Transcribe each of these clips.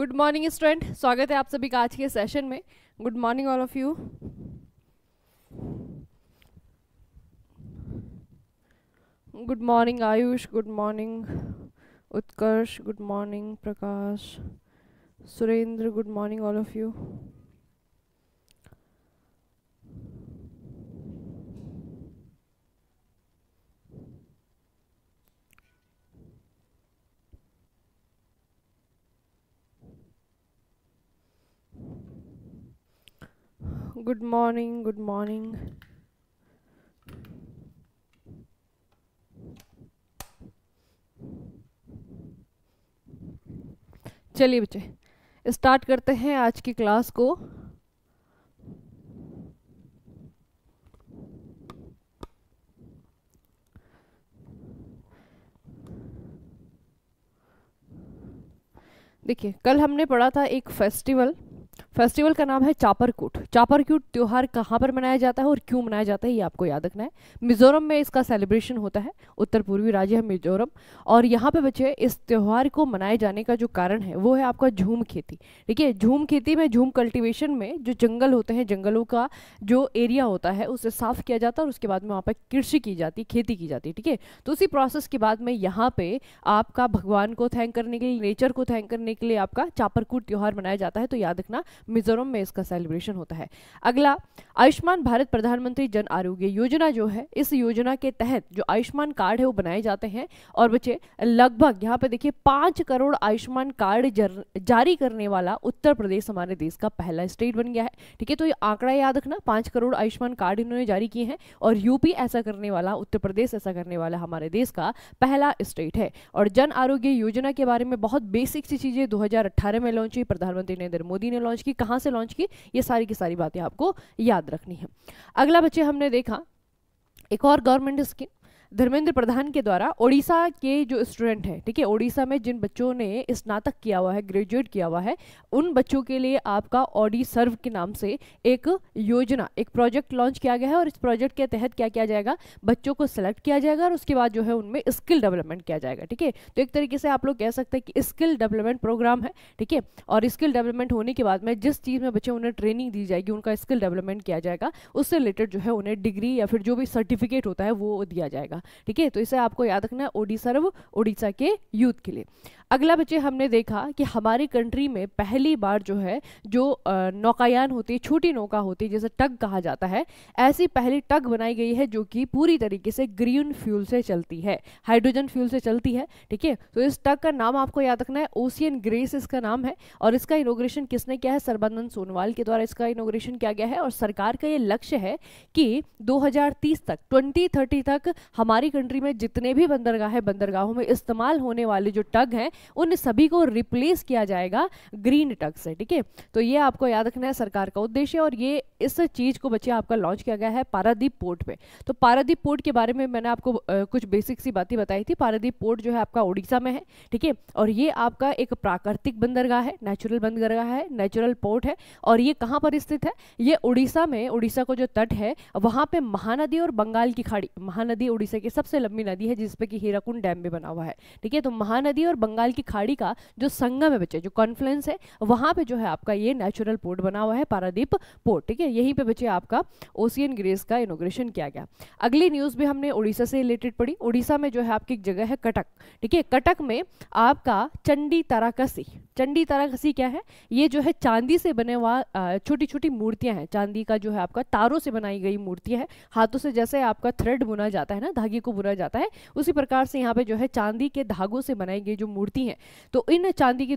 Good morning student स्वागत है आप सभी का आज के सेशन में good morning all of you good morning Ayush good morning Utkarsh good morning Prakash Surendra good morning all of you good morning good morning चलिए बच्चे स्टार्ट करते हैं आज की क्लास को देखिए कल हमने पढ़ा था एक फेस्टिवल फेस्टिवल का नाम है चापरकूट चापरकूट त्यौहार कहाँ पर मनाया जाता है और क्यों मनाया जाता है ये आपको याद रखना है मिजोरम में इसका सेलिब्रेशन होता है उत्तर पूर्वी राज्य है मिजोरम और यहाँ पे बच्चे इस त्यौहार को मनाए जाने का जो कारण है वो है आपका झूम खेती ठीक है झूम खेती में झूम कल्टिवेशन में जो जंगल होते हैं जंगलों का जो एरिया होता है उसे साफ किया जाता है और उसके बाद में वहाँ पर कृषि की जाती खेती की जाती ठीक है तो उसी प्रोसेस के बाद में यहाँ पे आपका भगवान को थैंक करने के लिए नेचर को थैंक करने के लिए आपका चापरकूट त्यौहार मनाया जाता है तो याद रखना मिजोरम में इसका सेलिब्रेशन होता है अगला आयुष्मान भारत प्रधानमंत्री जन आरोग्य योजना जो है इस योजना के तहत जो आयुष्मान कार्ड है वो बनाए जाते हैं और बच्चे लगभग यहाँ पे देखिए पांच करोड़ आयुष्मान कार्ड जारी करने वाला उत्तर प्रदेश हमारे देश का पहला स्टेट बन गया है ठीक है तो ये आंकड़ा याद रखना पांच करोड़ आयुष्मान कार्ड इन्होंने जारी किए हैं और यूपी ऐसा करने वाला उत्तर प्रदेश ऐसा करने वाला हमारे देश का पहला स्टेट है और जन आरोग्य योजना के बारे में बहुत बेसिक सी चीज़ें दो में लॉन्च हुई प्रधानमंत्री नरेंद्र मोदी ने लॉन्च की कहाँ से लॉन्च की ये सारी की सारी बातें आपको याद रखनी है अगला बच्चे हमने देखा एक और गवर्नमेंट स्कीम धर्मेंद्र प्रधान के द्वारा ओडिशा के जो स्टूडेंट हैं ठीक है ओडिशा में जिन बच्चों ने स्नातक किया हुआ है ग्रेजुएट किया हुआ है उन बच्चों के लिए आपका ऑडी सर्व के नाम से एक योजना एक प्रोजेक्ट लॉन्च किया गया है और इस प्रोजेक्ट के तहत क्या किया जाएगा बच्चों को सेलेक्ट किया जाएगा और उसके बाद जो है उनमें स्किल डेवलपमेंट किया जाएगा ठीक है तो एक तरीके से आप लोग कह सकते हैं कि स्किल डेवलपमेंट प्रोग्राम है ठीक है और स्किल डेवलपमेंट होने के बाद में जिस चीज़ में बच्चे उन्हें ट्रेनिंग दी जाएगी उनका स्किल डेवलपमेंट किया जाएगा उससे रिलेटेड जो है उन्हें डिग्री या फिर जो भी सर्टिफिकेट होता है वो दिया जाएगा ठीक है तो इसे आपको याद रखना है ओडी सर्व ओडिशा के यूथ के लिए अगला बच्चे हमने देखा कि हमारी कंट्री में पहली बार जो है जो नौकायान होती है छोटी नौका होती है जैसे टग कहा जाता है ऐसी पहली टग बनाई गई है जो कि पूरी तरीके से ग्रीन फ्यूल से चलती है हाइड्रोजन फ्यूल से चलती है ठीक है तो इस टग का नाम आपको याद रखना है ओसियन ग्रेस इसका नाम है और इसका इनोग्रेशन किसने किया है सर्बानंद सोनवाल के द्वारा इसका इनोग्रेशन किया गया है और सरकार का ये लक्ष्य है कि दो तक ट्वेंटी तक हमारी कंट्री में जितने भी बंदरगाह है बंदरगाहों में इस्तेमाल होने वाले जो टग हैं उन सभी को रिप्लेस किया जाएगा ग्रीन टक्स से ठीक है तो ये आपको याद रखना है सरकार का उद्देश्य और ये इस चीज़ को बच्चे आपका लॉन्च किया गया है पारादीप पोर्ट पे तो पारादीप पोर्ट के बारे में मैंने आपको कुछ बेसिक सी बातें बताई थी पारादीप पोर्ट जो है आपका उड़ीसा में है ठीक है और ये आपका एक प्राकृतिक बंदरगाह है नेचुरल बंदरगाह है नेचुरल पोर्ट है और ये कहाँ पर स्थित है ये उड़ीसा में उड़ीसा को जो तट है वहाँ पे महानदी और बंगाल की खाड़ी महानदी उड़ीसा की सबसे लंबी नदी है जिसपे कि हीराकुंड डैम भी बना हुआ है ठीक है तो महानदी और बंगाल बंगाल की खाड़ी का जो संगम है बच्चे जो कॉन्फ्लुएंस है वहाँ पे जो है आपका ये नेचुरल पोर्ट बना हुआ है पारादीप पोर्ट ठीक है यहीं पे बच्चे आपका ओसियन ग्रेस का इनोग्रेशन किया गया अगली न्यूज़ भी हमने उड़ीसा से रिलेटेड पढ़ी उड़ीसा में जो है आपकी एक जगह है कटक ठीक है कटक में आपका चंडी ताराकसी चंडी ताराकसी क्या है ये जो है चांदी से बने हुआ छोटी छोटी मूर्तियां हैं चांदी का जो है आपका तारों से बनाई गई मूर्तियां हैं हाथों से जैसे आपका थ्रेड बुना जाता है ना धागे को बुना जाता है उसी प्रकार से यहाँ पे जो है चांदी के धागों से बनाई गई जो मूर्ति होती हैं तो इन चांदी की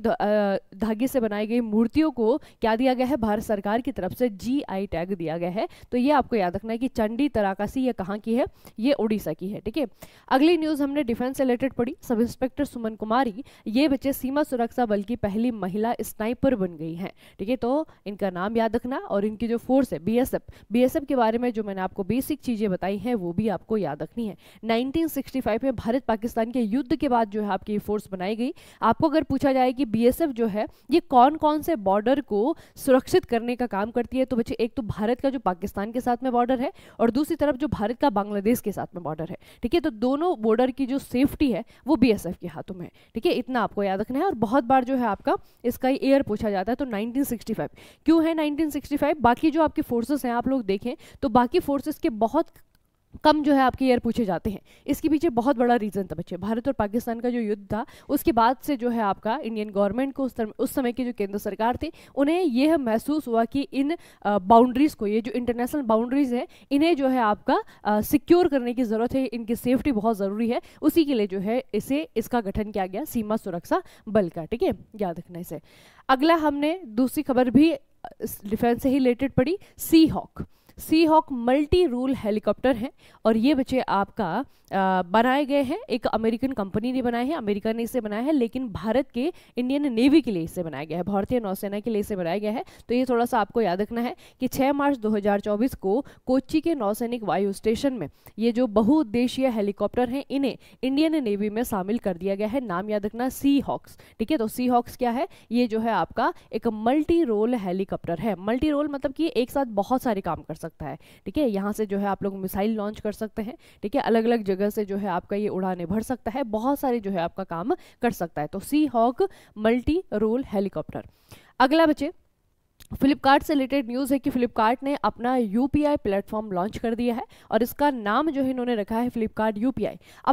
धागे से बनाई गई मूर्तियों को क्या दिया गया है भारत सरकार की तरफ से जी आई टैग दिया गया है तो ये आपको याद रखना है कि चंडी तराकासी ये कहाँ की है ये उड़ीसा की है ठीक है अगली न्यूज हमने डिफेंस से रिलेटेड पढ़ी सब इंस्पेक्टर सुमन कुमारी ये बच्चे सीमा सुरक्षा बल की पहली महिला स्नाइपर बन गई हैं ठीक है तो इनका नाम याद रखना और इनकी जो फोर्स है बीएसएफ बीएसएफ के बारे में जो मैंने आपको बेसिक चीजें बताई हैं वो भी आपको याद रखनी है 1965 में भारत पाकिस्तान के युद्ध के बाद जो है आपकी फोर्स बनाई गई यानी आपको अगर पूछा जाए कि बीएसएफ जो है ये कौन कौन से बॉर्डर को सुरक्षित करने का काम करती है तो बच्चे एक तो भारत का जो पाकिस्तान के साथ में बॉर्डर है और दूसरी तरफ जो भारत का बांग्लादेश के साथ में बॉर्डर है ठीक है तो दोनों बॉर्डर की जो सेफ्टी है वो बी के हाथों में ठीक है इतना आपको याद रखना है और बहुत बार जो है आपका इसका एयर पूछा जाता है तो नाइनटीन क्यों है नाइनटीन बाकी जो आपके फोर्सेस हैं आप लोग देखें तो बाकी फोर्सेस के बहुत कम जो है आपके ईयर पूछे जाते हैं इसके पीछे बहुत बड़ा रीज़न था बच्चे भारत और पाकिस्तान का जो युद्ध था उसके बाद से जो है आपका इंडियन गवर्नमेंट को उस तरह उस समय की जो केंद्र सरकार थी उन्हें यह महसूस हुआ कि इन बाउंड्रीज़ को ये जो इंटरनेशनल बाउंड्रीज़ हैं इन्हें जो है आपका सिक्योर करने की ज़रूरत है इनकी सेफ्टी बहुत ज़रूरी है उसी के लिए जो है इसे इसका गठन किया गया सीमा सुरक्षा बल का ठीक है याद रखना इसे अगला हमने दूसरी खबर भी डिफेंस से ही रिलेटेड पढ़ी sea hawk sea hawk multi role helicopter है और ये बच्चे आपका बनाए गए हैं एक अमेरिकन कंपनी ने बनाए हैं अमेरिका ने इसे बनाया है लेकिन भारत के इंडियन नेवी के लिए इसे बनाया गया है भारतीय नौसेना के लिए इसे बनाया गया है तो ये थोड़ा सा आपको याद रखना है कि 6 मार्च 2024 को कोच्ची के नौसैनिक वायु स्टेशन में ये जो बहुउद्देशीय हेलीकॉप्टर हैं इन्हें इंडियन नेवी में शामिल कर दिया गया है नाम याद रखना सी हॉक्स ठीक है तो सी हॉक्स क्या है ये जो है आपका एक मल्टी रोल हेलीकॉप्टर है मल्टी रोल मतलब कि एक साथ बहुत सारे काम कर सकता है ठीक है यहाँ से जो है आप लोग मिसाइल लॉन्च कर सकते हैं ठीक है अलग अलग जगह से जो है आपका ये उड़ाने भर सकता है बहुत सारे जो है आपका काम कर सकता है तो sea hawk multi role helicopter अगला बच्चे फ्लिपकार्ट से रिलेटेड न्यूज़ है कि फ्लिपकार्ट ने अपना यू पी प्लेटफॉर्म लॉन्च कर दिया है और इसका नाम जो है इन्होंने रखा है फ्लिपकार्ट यू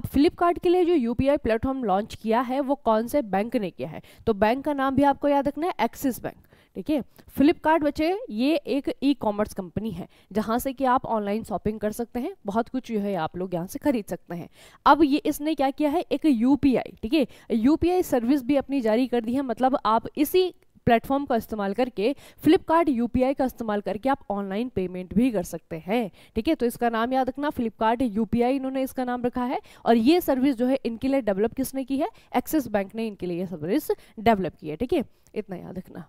अब फ्लिपकार्ट के लिए जो यू पी प्लेटफॉर्म लॉन्च किया है वो कौन से बैंक ने किया है तो बैंक का नाम भी आपको याद रखना है एक्सिस बैंक ठीक है फ्लिपकार्ट बच्चे ये एक ई कॉमर्स कंपनी है जहाँ से कि आप ऑनलाइन शॉपिंग कर सकते हैं बहुत कुछ जो है आप लोग यहाँ से खरीद सकते हैं अब ये इसने क्या किया है एक यू ठीक है यू सर्विस भी अपनी जारी कर दी है मतलब आप इसी प्लेटफॉर्म का इस्तेमाल करके फ्लिपकार्ट यूपीआई का इस्तेमाल करके आप ऑनलाइन पेमेंट भी कर सकते हैं ठीक है तो इसका नाम याद रखना फ्लिपकार्ट यूपीआई इन्होंने इसका नाम रखा है और ये सर्विस जो है इनके लिए डेवलप किसने की है एक्सिस बैंक ने इनके लिए सर्विस डेवलप की है ठीक है इतना याद रखना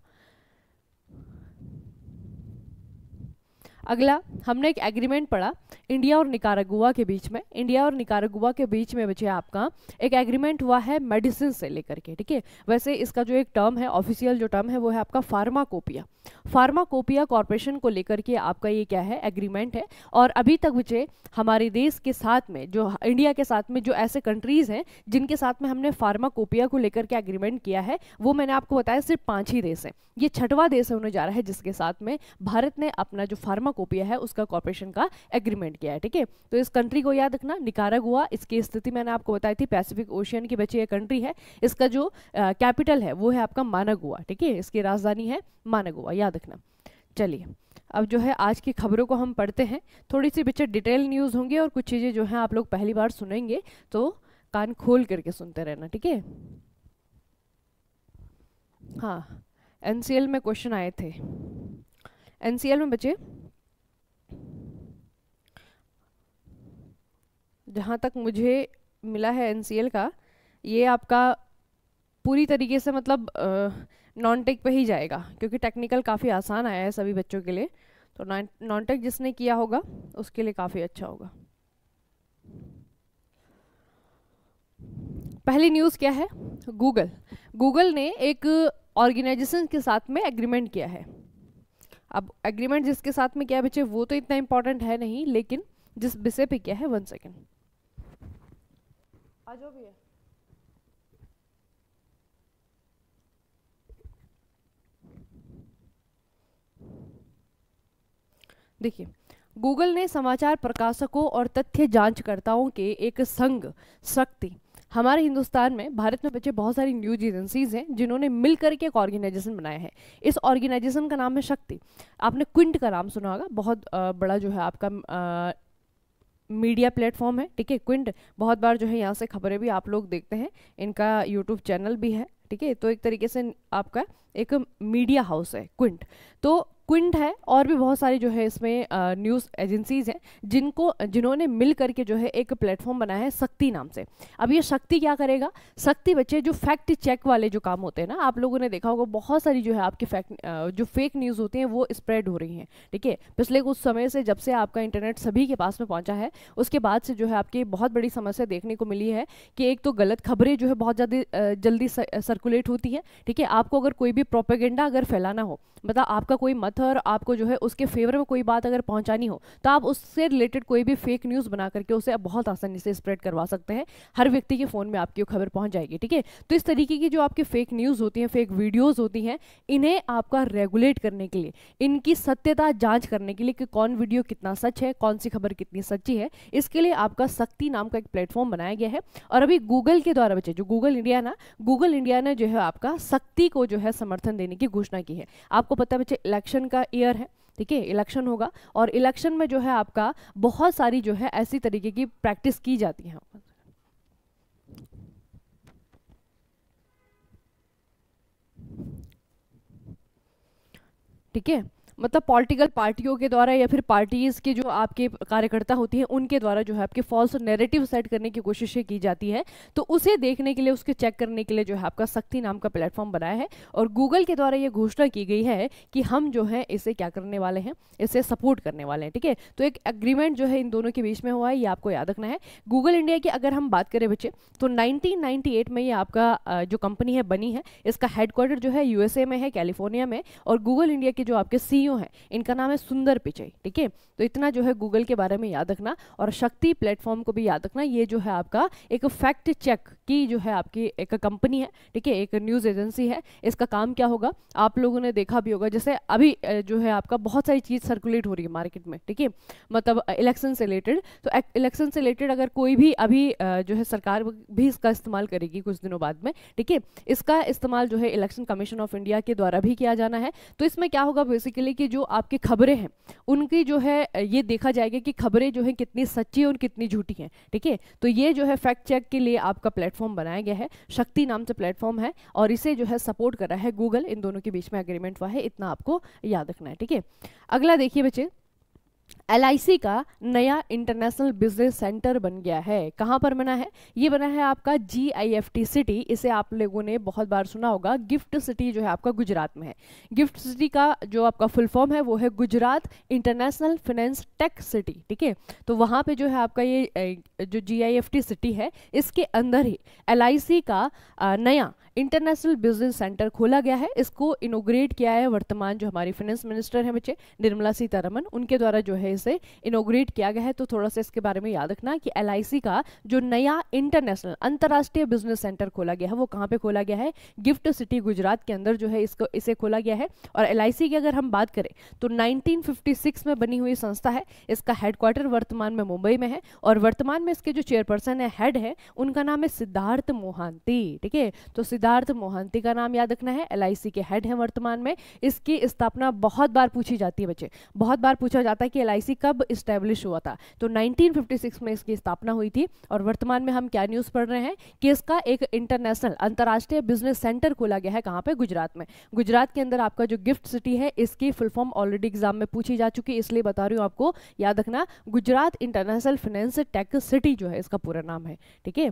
अगला हमने एक एग्रीमेंट पढ़ा इंडिया और निकारागुआ के बीच में इंडिया और निकारागुआ के बीच में बचे आपका एक एग्रीमेंट हुआ है मेडिसिन से लेकर के ठीक है वैसे इसका जो एक टर्म है ऑफिशियल जो टर्म है वो है आपका फार्माकोपिया फार्माकोपिया कॉरपोरेशन को लेकर के आपका ये क्या है एग्रीमेंट है और अभी तक बचे हमारे देश के साथ में जो इंडिया के साथ में जो ऐसे कंट्रीज़ हैं जिनके साथ में हमने फार्माकोपिया को लेकर के एग्रीमेंट किया है वो मैंने आपको बताया सिर्फ पाँच ही देश हैं ये छठवा देश होने जा रहा है जिसके साथ में भारत ने अपना जो फार्मा कोपिया है उसका कॉपरेशन का एग्रीमेंट किया है ठीक है तो इस कंट्री को याद रखना निकारा निकारागुआ इसकी स्थिति मैंने आपको बताई थी पैसिफिक ओशियन की बची एक कंट्री है इसका जो कैपिटल है वो है आपका मानागुआ ठीक है इसकी राजधानी है मानागुआ याद रखना चलिए अब जो है आज की खबरों को हम पढ़ते हैं थोड़ी सी पिक्चर डिटेल न्यूज़ होंगी और कुछ चीज़ें जो हैं आप लोग पहली बार सुनेंगे तो कान खोल करके सुनते रहना ठीक है हाँ एन में क्वेश्चन आए थे एन में बचे जहाँ तक मुझे मिला है एन का ये आपका पूरी तरीके से मतलब नॉन टेक पे ही जाएगा क्योंकि टेक्निकल काफ़ी आसान आया है सभी बच्चों के लिए तो नॉन टेक जिसने किया होगा उसके लिए काफ़ी अच्छा होगा पहली न्यूज़ क्या है गूगल गूगल ने एक ऑर्गेनाइजेशन के साथ में एग्रीमेंट किया है अब एग्रीमेंट जिसके साथ में किया बच्चे वो तो इतना इम्पोर्टेंट है नहीं लेकिन जिस विषय पे किया है वन सेकेंड आ जो भी है देखिए गूगल ने समाचार प्रकाशकों और तथ्य जांचकर्ताओं के एक संघ शक्ति हमारे हिंदुस्तान में भारत में बचे बहुत सारी न्यूज एजेंसीज हैं जिन्होंने मिलकर के एक ऑर्गेनाइजेशन बनाया है इस ऑर्गेनाइजेशन का नाम है शक्ति आपने क्विंट का नाम सुना होगा बहुत बड़ा जो है आपका आ, मीडिया प्लेटफॉर्म है ठीक है क्विंट बहुत बार जो है यहाँ से खबरें भी आप लोग देखते हैं इनका यूट्यूब चैनल भी है ठीक है तो एक तरीके से आपका एक मीडिया हाउस है क्विंट तो क्विंट है और भी बहुत सारी जो है इसमें न्यूज़ एजेंसीज़ हैं जिनको जिन्होंने मिल करके जो है एक प्लेटफॉर्म बनाया है शक्ति नाम से अब ये शक्ति क्या करेगा शक्ति बच्चे जो फैक्ट चेक वाले जो काम होते हैं ना आप लोगों ने देखा होगा बहुत सारी जो है आपकी फैक्ट जो फेक न्यूज़ होती हैं वो स्प्रेड हो रही हैं ठीक है पिछले कुछ समय से जब से आपका इंटरनेट सभी के पास में पहुँचा है उसके बाद से जो है आपकी बहुत बड़ी समस्या देखने को मिली है कि एक तो गलत खबरें जो है बहुत ज़्यादा जल्दी सर्कुलेट होती हैं ठीक है आपको अगर कोई भी प्रोपेगेंडा अगर फैलाना हो मतलब आपका कोई मत ऑथर आपको जो है उसके फेवर में कोई बात अगर पहुंचानी हो तो आप उससे रिलेटेड कोई भी फेक न्यूज़ बना करके उसे आप बहुत आसानी से स्प्रेड करवा सकते हैं हर व्यक्ति के फ़ोन में आपकी खबर पहुंच जाएगी ठीक है तो इस तरीके की जो आपकी फेक न्यूज़ होती है फेक वीडियोज़ होती हैं इन्हें आपका रेगुलेट करने के लिए इनकी सत्यता जाँच करने के लिए कि कौन वीडियो कितना सच है कौन सी खबर कितनी सच्ची है इसके लिए आपका सख्ती नाम का एक प्लेटफॉर्म बनाया गया है और अभी गूगल के द्वारा बच्चे जो गूगल इंडिया ना गूगल इंडिया ने जो है आपका सख्ती को जो है समर्थन देने की घोषणा की है आपको पता है बच्चे इलेक्शन का ईयर है ठीक है इलेक्शन होगा और इलेक्शन में जो है आपका बहुत सारी जो है ऐसी तरीके की प्रैक्टिस की जाती है ठीक है मतलब पॉलिटिकल पार्टियों के द्वारा या फिर पार्टीज़ के जो आपके कार्यकर्ता होती हैं उनके द्वारा जो है आपके फॉल्स नेरेटिव सेट करने की कोशिशें की जाती है तो उसे देखने के लिए उसके चेक करने के लिए जो है आपका सख्ती नाम का प्लेटफॉर्म बनाया है और गूगल के द्वारा ये घोषणा की गई है कि हम जो है इसे क्या करने वाले हैं इसे सपोर्ट करने वाले हैं ठीक है तो एक एग्रीमेंट जो है इन दोनों के बीच में हुआ है ये आपको याद रखना है गूगल इंडिया की अगर हम बात करें बच्चे तो नाइनटीन में ये आपका जो कंपनी है बनी है इसका हेडक्वार्टर जो है यूएसए में है कैलिफोर्निया में और गूगल इंडिया के जो आपके सी कंपनियों है इनका नाम है सुंदर पिचई ठीक है तो इतना जो है गूगल के बारे में याद रखना और शक्ति प्लेटफॉर्म को भी याद रखना ये जो है आपका एक फैक्ट चेक की जो है आपकी एक कंपनी है ठीक है एक न्यूज़ एजेंसी है इसका काम क्या होगा आप लोगों ने देखा भी होगा जैसे अभी जो है आपका बहुत सारी चीज़ सर्कुलेट हो रही है मार्केट में ठीक है मतलब इलेक्शन से रिलेटेड तो इलेक्शन से रिलेटेड अगर कोई भी अभी जो है सरकार भी इसका इस्तेमाल करेगी कुछ दिनों बाद में ठीक है इसका इस्तेमाल जो है इलेक्शन कमीशन ऑफ इंडिया के द्वारा भी किया जाना है तो इसमें क्या होगा बेसिकली कि जो आपकी खबरें हैं उनकी जो है ये देखा जाएगा कि खबरें जो है कितनी सच्ची और कितनी झूठी हैं ठीक है तो ये जो है फैक्ट चेक के लिए आपका प्लेटफॉर्म बनाया गया है शक्ति नाम से प्लेटफॉर्म है और इसे जो है सपोर्ट कर रहा है गूगल इन दोनों के बीच में अग्रीमेंट हुआ है इतना आपको याद रखना है ठीक है अगला देखिए बच्चे एल का नया इंटरनेशनल बिजनेस सेंटर बन गया है कहाँ पर बना है ये बना है आपका G I F T city इसे आप लोगों ने बहुत बार सुना होगा गिफ्ट सिटी जो है आपका गुजरात में है गिफ्ट सिटी का जो आपका फुल फॉर्म है वो है Gujarat international finance tech city ठीक है तो वहाँ पे जो है आपका ये जो G I F T city है इसके अंदर ही एल का नया इंटरनेशनल बिजनेस सेंटर खोला गया है इसको इनोग्रेट किया है वर्तमान जो हमारी फाइनेंस मिनिस्टर हैं बच्चे निर्मला सीतारमन उनके द्वारा जो है से इनोग्रेट किया गया है तो थोड़ा सा इसके बारे में याद रखना कि एल का जो नया इंटरनेशनल अंतर्राष्ट्रीय बिजनेस सेंटर खोला गया है वो कहाँ पे खोला गया है गिफ्ट सिटी गुजरात के अंदर जो है इसको इसे खोला गया है और एल की अगर हम बात करें तो नाइनटीन में बनी हुई संस्था है इसका हेडक्वार्टर वर्तमान में मुंबई में है और वर्तमान में इसके जो चेयरपर्सन है हेड है उनका नाम है सिद्धार्थ मोहंती ठीक है तो सिद्धार्थ मोहंती का नाम याद रखना है एल के हेड है वर्तमान में इसकी स्थापना बहुत बार पूछी जाती है बच्चे बहुत बार पूछा जाता है कि एल आईसी कब इस्टेब्लिश हुआ था तो 1956 में इसकी स्थापना हुई थी और वर्तमान में हम क्या न्यूज़ पढ़ रहे हैं कि इसका एक इंटरनेशनल अंतर्राष्ट्रीय बिजनेस सेंटर खोला गया है कहाँ पर गुजरात में गुजरात के अंदर आपका जो गिफ्ट सिटी है इसकी फुल फॉर्म ऑलरेडी एग्जाम में पूछी जा चुकी है इसलिए बता रही हूँ आपको याद रखना Gujarat international finance tech city जो है इसका पूरा नाम है ठीक है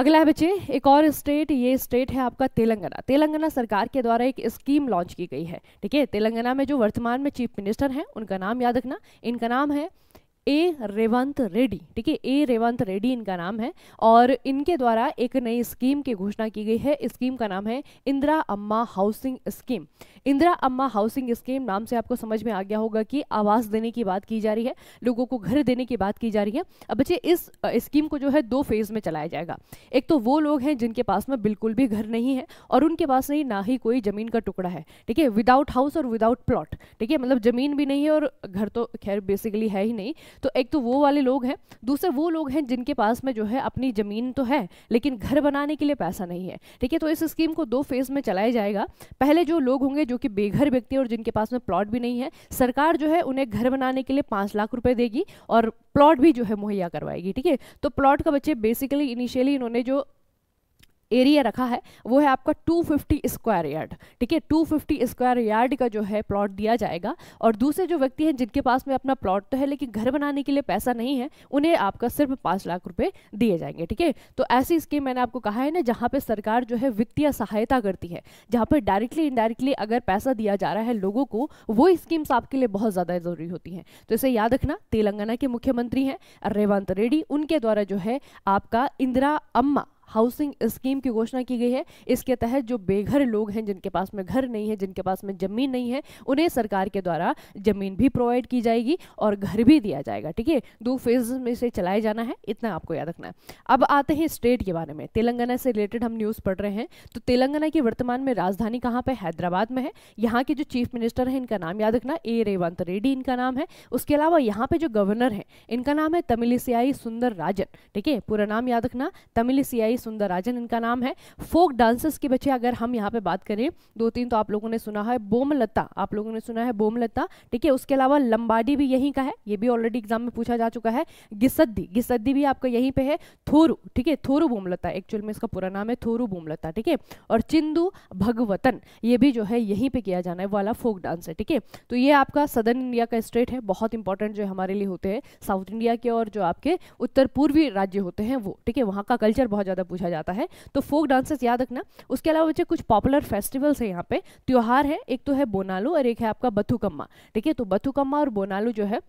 अगला है बच्चे एक और स्टेट ये स्टेट है आपका तेलंगाना तेलंगाना सरकार के द्वारा एक स्कीम लॉन्च की गई है ठीक है तेलंगाना में जो वर्तमान में चीफ मिनिस्टर हैं उनका नाम याद रखना इनका नाम है ए रेवंत रेड्डी ठीक है ए रेवंत रेड्डी इनका नाम है और इनके द्वारा एक नई स्कीम की घोषणा की गई है स्कीम का नाम है इंदिरा अम्मा हाउसिंग स्कीम इंदिरा अम्मा हाउसिंग स्कीम नाम से आपको समझ में आ गया होगा कि आवास देने की बात की जा रही है लोगों को घर देने की बात की जा रही है अब बच्चे इस स्कीम को जो है दो फेज में चलाया जाएगा एक तो वो लोग हैं जिनके पास में बिल्कुल भी घर नहीं है और उनके पास नहीं ना ही कोई जमीन का टुकड़ा है ठीक है विदाउट हाउस और विदाउट प्लॉट ठीक है मतलब जमीन भी नहीं है और घर तो खैर बेसिकली है ही नहीं तो एक तो वो वाले लोग हैं दूसरे वो लोग हैं जिनके पास में जो है अपनी ज़मीन तो है लेकिन घर बनाने के लिए पैसा नहीं है ठीक है तो इस स्कीम को दो फेज़ में चलाया जाएगा पहले जो लोग होंगे जो कि बेघर व्यक्ति और जिनके पास में प्लॉट भी नहीं है सरकार जो है उन्हें घर बनाने के लिए पाँच लाख रुपये देगी और प्लॉट भी जो है मुहैया करवाएगी ठीक है तो प्लॉट का बच्चे बेसिकली इनिशियली इन्होंने जो एरिया रखा है वो है आपका 250 स्क्वायर यार्ड ठीक है 250 स्क्वायर यार्ड का जो है प्लॉट दिया जाएगा और दूसरे जो व्यक्ति हैं जिनके पास में अपना प्लॉट तो है लेकिन घर बनाने के लिए पैसा नहीं है उन्हें आपका सिर्फ पाँच लाख रुपये दिए जाएंगे ठीक है तो ऐसी स्कीम मैंने आपको कहा है ना जहाँ पर सरकार जो है वित्तीय सहायता करती है जहाँ पर डायरेक्टली इनडायरेक्टली अगर पैसा दिया जा रहा है लोगों को वो स्कीम्स आपके लिए बहुत ज़्यादा ज़रूरी होती हैं तो इसे याद रखना तेलंगाना के मुख्यमंत्री हैं रेवंत रेड्डी उनके द्वारा जो है आपका इंदिरा अम्मा हाउसिंग स्कीम की घोषणा की गई है इसके तहत जो बेघर लोग हैं जिनके पास में घर नहीं है जिनके पास में ज़मीन नहीं है उन्हें सरकार के द्वारा ज़मीन भी प्रोवाइड की जाएगी और घर भी दिया जाएगा ठीक है दो फेज में से चलाए जाना है इतना आपको याद रखना है अब आते हैं स्टेट के बारे में तेलंगाना से रिलेटेड हम न्यूज़ पढ़ रहे हैं तो तेलंगाना की वर्तमान में राजधानी कहाँ पर हैदराबाद में है यहाँ के जो चीफ मिनिस्टर हैं इनका नाम याद रखना ए रेवंत रेड्डी इनका नाम है उसके अलावा यहाँ पे जो गवर्नर हैं इनका नाम है तमिलसियाई सुंदर राजन ठीक है पूरा नाम याद रखना तमिलसियाई सुंदर राजन इनका नाम है फोक डांसर्स के बच्चे अगर हम यहाँ पे बात करें दो तीन तो आप लोगों ने सुना है बोमलता आप लोगों ने सुना है बोमलता ठीक है उसके अलावा लंबाडी भी यहीं का है ये भी ऑलरेडी एग्जाम में पूछा जा चुका है गिसद्दी गिसद्दी भी आपका यहीं पर है थोरू ठीक है थोरू बोमलता एक्चुअल में इसका पूरा नाम है थोरू बोमलता ठीक है और चिंदू भगवतन ये भी जो है यहीं पर किया जाना है वाला फोक डांस है ठीक है तो ये आपका सदर्न इंडिया का स्टेट है बहुत इंपॉर्टेंट जो हमारे लिए होते हैं साउथ इंडिया के और जो आपके उत्तर पूर्वी राज्य होते हैं वो ठीक है वहाँ का कल्चर बहुत ज़्यादा पूछा जाता है तो फोक डांसेस याद रखना उसके अलावा बच्चे कुछ पॉपुलर फेस्टिवल्स है यहाँ पे त्यौहार है एक तो है बोनालू और एक है आपका बथुकम्मा ठीक है तो बथुकम्मा और बोनालू जो है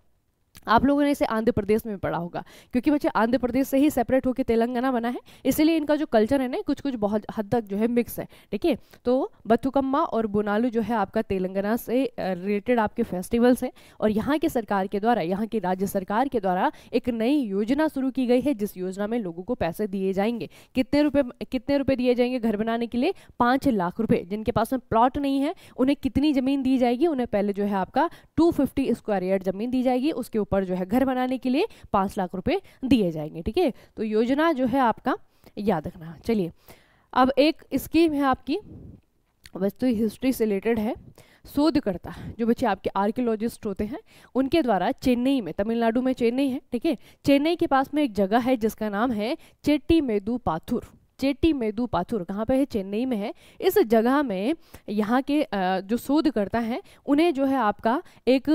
आप लोगों ने इसे आंध्र प्रदेश में पढ़ा होगा क्योंकि बच्चे आंध्र प्रदेश से ही सेपरेट होकर तेलंगाना बना है इसीलिए इनका जो कल्चर है ना कुछ कुछ बहुत हद तक जो है मिक्स है ठीक है तो बथुकम्मा और बुनालू जो है आपका तेलंगाना से रिलेटेड आपके फेस्टिवल्स हैं और यहाँ के सरकार के द्वारा यहाँ की राज्य सरकार के द्वारा एक नई योजना शुरू की गई है जिस योजना में लोगों को पैसे दिए जाएंगे कितने रुपये कितने रुपये दिए जाएंगे घर बनाने के लिए पाँच लाख रुपये जिनके पास में प्लॉट नहीं है उन्हें कितनी ज़मीन दी जाएगी उन्हें पहले जो है आपका टू स्क्वायर यार्ड ज़मीन दी जाएगी उसके ऊपर जो है घर बनाने के लिए पाँच लाख रुपये दिए जाएंगे ठीक है तो योजना जो है आपका याद रखना चलिए अब एक स्कीम है आपकी वस्तु हिस्ट्री से रिलेटेड है शोधकर्ता जो बच्चे आपके आर्कियोलॉजिस्ट होते हैं उनके द्वारा चेन्नई में तमिलनाडु में चेन्नई है ठीक है चेन्नई के पास में एक जगह है जिसका नाम है चेट्टी मेदू पाथुर चेट्टी मेदू पाथुर कहाँ पे है चेन्नई में है इस जगह में यहाँ के जो शोधकर्ता हैं उन्हें जो है आपका एक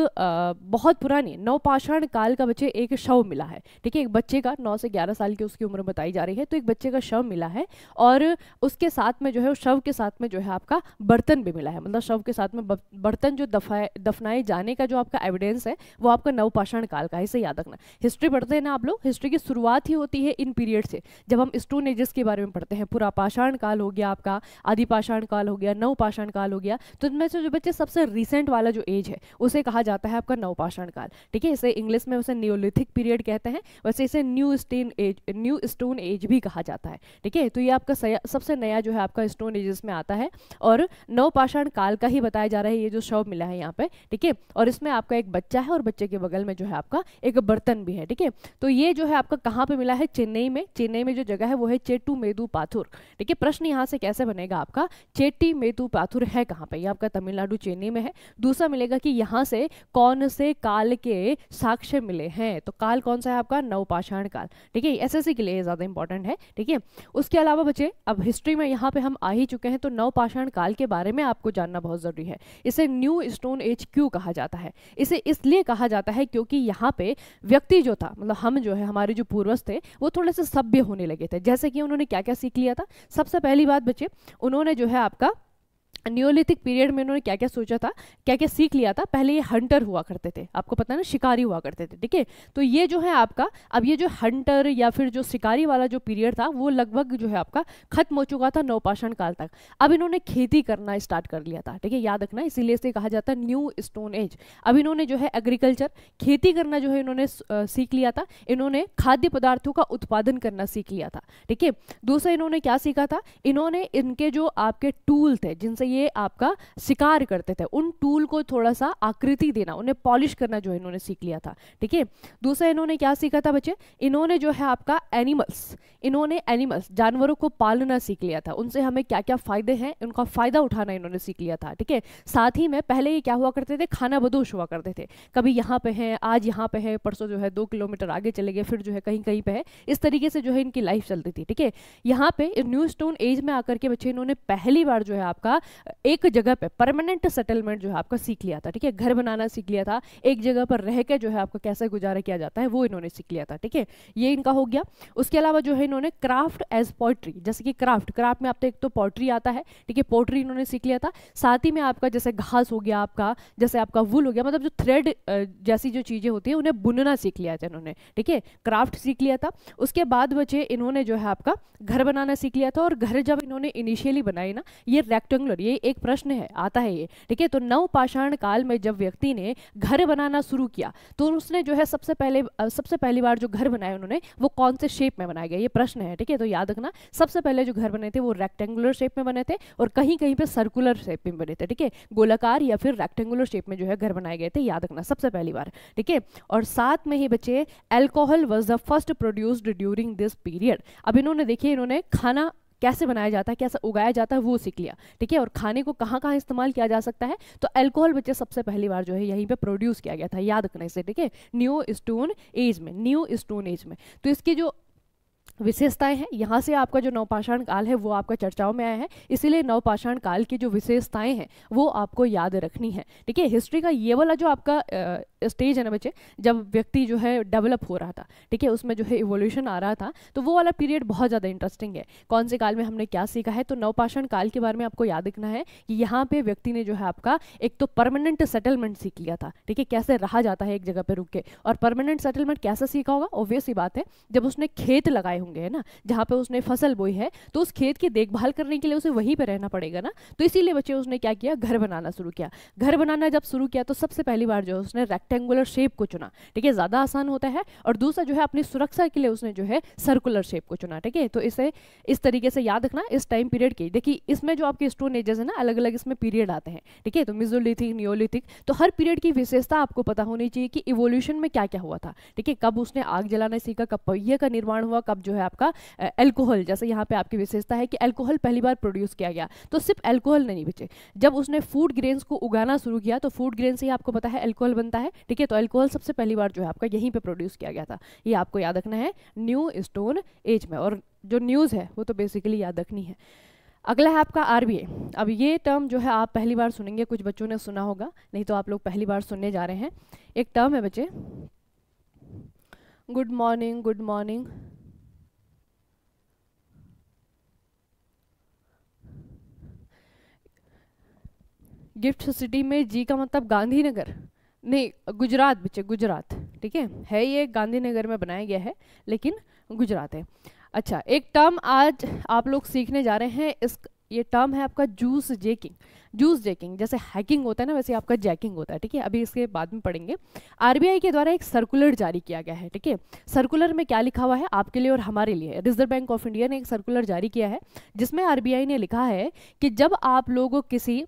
बहुत पुरानी नवपाषाण काल का बच्चे एक शव मिला है ठीक है एक बच्चे का नौ से ग्यारह साल की उसकी उम्र बताई जा रही है तो एक बच्चे का शव मिला है और उसके साथ में जो है शव के साथ में जो है आपका बर्तन भी मिला है मतलब शव के साथ में बर्तन जो दफाए दफनाए जाने का जो आपका एविडेंस है वो आपका नवपाषाण काल का इसे याद रखना हिस्ट्री पढ़ते हैं ना आप लोग हिस्ट्री की शुरुआत ही होती है इन पीरियड से जब हम स्टोन एजेस के बारे में पढ़ते हैं पूरा पाषाण काल हो गया आपका आदि पाषाण काल हो गया नव पाषाण काल हो गया तो इनमें से जो बच्चे सबसे रिसेंट वाला जो एज है उसे कहा जाता है आपका नवपाषाण काल ठीक है इसे इंग्लिश में उसे न्योलिथिक पीरियड कहते हैं वैसे इसे new stone age new stone age भी कहा जाता है ठीक है तो ये आपका सबसे नया जो है आपका स्टोन एजेस में आता है और नवपाषाण काल का ही बताया जा रहा है ये जो शव मिला है यहाँ पे ठीक है और इसमें आपका एक बच्चा है और बच्चे के बगल में जो है आपका एक बर्तन भी है ठीक है तो ये जो है आपका कहाँ पे मिला है चेन्नई में चेन्नई में जो जगह है वो है चेटू चेट्टू मेदु पाथुर देखिए प्रश्न यहाँ से कैसे बनेगा आपका चेट्टी मेदु पाथुर है कहाँ पे ये आपका तमिलनाडु चेन्नई में है दूसरा मिलेगा कि यहाँ से कौन से काल के साक्ष्य मिले हैं तो काल कौन सा है आपका नवपाषाण काल ठीक है एस के लिए ज़्यादा इंपॉर्टेंट है ठीक है उसके अलावा बच्चे अब हिस्ट्री में यहाँ पर हम आ ही चुके हैं तो नवपाषाण काल के बारे में आपको जानना बहुत ज़रूरी है इसे न्यू स्टोन एज क्यों कहा जाता है इसे इसलिए कहा जाता है क्योंकि यहाँ पे व्यक्ति जो था मतलब हम जो है हमारे जो पूर्वज थे वो थोड़े से सभ्य होने लगे थे जैसे कि उन्होंने क्या क्या सीख लिया था सबसे पहली बात बच्चे उन्होंने जो है आपका न्योलिथिक पीरियड में इन्होंने क्या क्या सोचा था क्या क्या सीख लिया था पहले ये हंटर हुआ करते थे आपको पता ना शिकारी हुआ करते थे ठीक है तो ये जो है आपका अब ये जो हंटर या फिर जो शिकारी वाला जो पीरियड था वो लगभग जो है आपका खत्म हो चुका था नौपाषाण काल तक अब इन्होंने खेती करना स्टार्ट कर लिया था ठीक है याद रखना इसीलिए इसे कहा जाता है न्यू स्टोन एज अब इन्होंने जो है एग्रीकल्चर खेती करना जो है इन्होंने सीख लिया था इन्होंने खाद्य पदार्थों का उत्पादन करना सीख लिया था ठीक है दूसरा इन्होंने क्या सीखा था इन्होंने इनके जो आपके टूल थे जिनसे ये आपका शिकार करते थे उन टूल को थोड़ा सा आकृति देना उन्हें पॉलिश करना जो इन्होंने सीख लिया था ठीक है दूसरा इन्होंने क्या सीखा था बच्चे इन्होंने जो है आपका एनिमल्स इन्होंने एनिमल्स जानवरों को पालना सीख लिया था उनसे हमें क्या क्या फ़ायदे हैं उनका फ़ायदा उठाना इन्होंने सीख लिया था ठीक है साथ ही में पहले ये क्या हुआ करते थे खाना बदोश हुआ करते थे कभी यहाँ पे हैं आज यहाँ पे है परसों जो है दो किलोमीटर आगे चले गए फिर जो है कहीं कहीं पे है इस तरीके से जो है इनकी लाइफ चलती थी ठीक है यहाँ पे न्यू स्टोन एज में आकर के बच्चे इन्होंने पहली बार जो है आपका एक जगह पे परमानेंट सेटलमेंट जो है आपका सीख लिया था ठीक है घर बनाना सीख लिया था एक जगह पर रह के जो है आपका कैसे गुजारा किया जाता है वो इन्होंने सीख लिया था ठीक है ये इनका हो गया उसके अलावा जो है इन्होंने क्राफ्ट एज पोइट्री जैसे कि क्राफ्ट क्राफ्ट में आपको तो एक तो पोइट्री आता है ठीक है पोइट्री इन्होंने सीख लिया था साथ ही में आपका जैसे घास हो गया आपका जैसे आपका वुल हो गया मतलब जो थ्रेड जैसी जो चीज़ें होती है उन्हें बुनना सीख लिया था इन्होंने ठीक है क्राफ्ट सीख लिया था उसके बाद बचे इन्होंने जो है आपका घर बनाना सीख लिया था और घर जब इन्होंने इनिशियली बनाई ना ये रेक्टेंगुलर ये एक प्रश्न है आता है ये ठीक है तो नवपाषाण काल में जब व्यक्ति ने घर बनाना शुरू किया तो उसने जो है सबसे पहले सबसे पहली बार जो घर बनाए उन्होंने वो कौन से शेप में बनाया गया ये प्रश्न है ठीक है तो याद रखना सबसे पहले जो घर बने थे वो रेक्टेंगुलर शेप में बने थे और कहीं कहीं पर सर्कुलर शेप में बने थे ठीक है गोलाकार या फिर रेक्टेंगुलर शेप में जो है घर बनाए गए थे याद रखना सबसे पहली बार ठीक है और साथ में ही बच्चे alcohol was the first produced during this period अब इन्होंने देखिए इन्होंने खाना कैसे बनाया जाता है कैसे उगाया जाता है वो सीख लिया ठीक है और खाने को कहाँ कहाँ इस्तेमाल किया जा सकता है तो अल्कोहल बच्चे सबसे पहली बार जो है यहीं पे प्रोड्यूस किया गया था याद रखने से ठीक है न्यू स्टोन एज में न्यू स्टोन एज में तो इसकी जो विशेषताएं हैं यहाँ से आपका जो नवपाषाण काल है वो आपका चर्चाओं में आया है इसीलिए नवपाषाण काल की जो विशेषताएं हैं वो आपको याद रखनी है ठीक है हिस्ट्री का ये वाला जो आपका आ, स्टेज है ना बच्चे जब व्यक्ति जो है डेवलप हो रहा था ठीक है उसमें जो है इवोल्यूशन आ रहा था तो वो वाला पीरियड बहुत ज़्यादा इंटरेस्टिंग है कौन से काल में हमने क्या सीखा है तो नवपाषाण काल के बारे में आपको याद रखना है कि यहाँ पे व्यक्ति ने जो है आपका एक तो परमानेंट सेटलमेंट सीख लिया था ठीक है कैसे रहा जाता है एक जगह पर रुक के और परमानेंट सेटलमेंट कैसे सीखा होगा ऑब्वियस ही बात है जब उसने खेत लगाए होंगे है ना जहाँ पे उसने फसल बोई है तो उस खेत की देखभाल करने के लिए उसे वहीं पर रहना पड़ेगा ना तो इसीलिए बच्चे उसने क्या किया घर बनाना शुरू किया घर बनाना जब शुरू किया तो सबसे पहली बार जो है उसने रेक्ट रेक्टेंगुलर शेप को चुना ठीक है ज़्यादा आसान होता है और दूसरा जो है अपनी सुरक्षा के लिए उसने जो है सर्कुलर शेप को चुना ठीक है तो इसे इस तरीके से याद रखना इस टाइम पीरियड की देखिए इसमें जो आपके स्टोन एजेस है ना अलग अलग इसमें पीरियड आते हैं ठीक है तो मिजोलिथिक न्योलिथिक तो हर पीरियड की विशेषता आपको पता होनी चाहिए कि इवोल्यूशन में क्या क्या हुआ था ठीक है कब उसने आग जलाना सीखा कब पहिए का निर्माण हुआ कब जो है आपका एल्कोहल जैसे यहाँ पे आपकी विशेषता है कि एल्कोहल पहली बार प्रोड्यूस किया गया तो सिर्फ एल्कोहल नहीं बचे जब उसने फूड ग्रेन्स को उगाना शुरू किया तो फूड ग्रेन से ही आपको पता है एल्कोहल बनता है ठीक है तो अल्कोहल सबसे पहली बार जो है आपका यहीं पे प्रोड्यूस किया गया था ये आपको याद रखना है न्यू स्टोन एज में और जो न्यूज़ है वो तो बेसिकली याद रखनी है अगला है आपका आर अब ये टर्म जो है आप पहली बार सुनेंगे कुछ बच्चों ने सुना होगा नहीं तो आप लोग पहली बार सुनने जा रहे हैं एक टर्म है बच्चे good morning good morning gift city में जी का मतलब गांधीनगर नहीं गुजरात बच्चे गुजरात ठीक है है ये गांधीनगर में बनाया गया है लेकिन गुजरात है अच्छा एक टर्म आज आप लोग सीखने जा रहे हैं इस ये टर्म है आपका जूस जेकिंग जूस जेकिंग जैसे हैकिंग होता है ना वैसे आपका जैकिंग होता है ठीक है अभी इसके बाद में पढ़ेंगे आरबीआई के द्वारा एक सर्कुलर जारी किया गया है ठीक है सर्कुलर में क्या लिखा हुआ है आपके लिए और हमारे लिए रिजर्व बैंक ऑफ इंडिया ने एक सर्कुलर जारी किया है जिसमें आरबीआई ने लिखा है कि जब आप लोगों किसी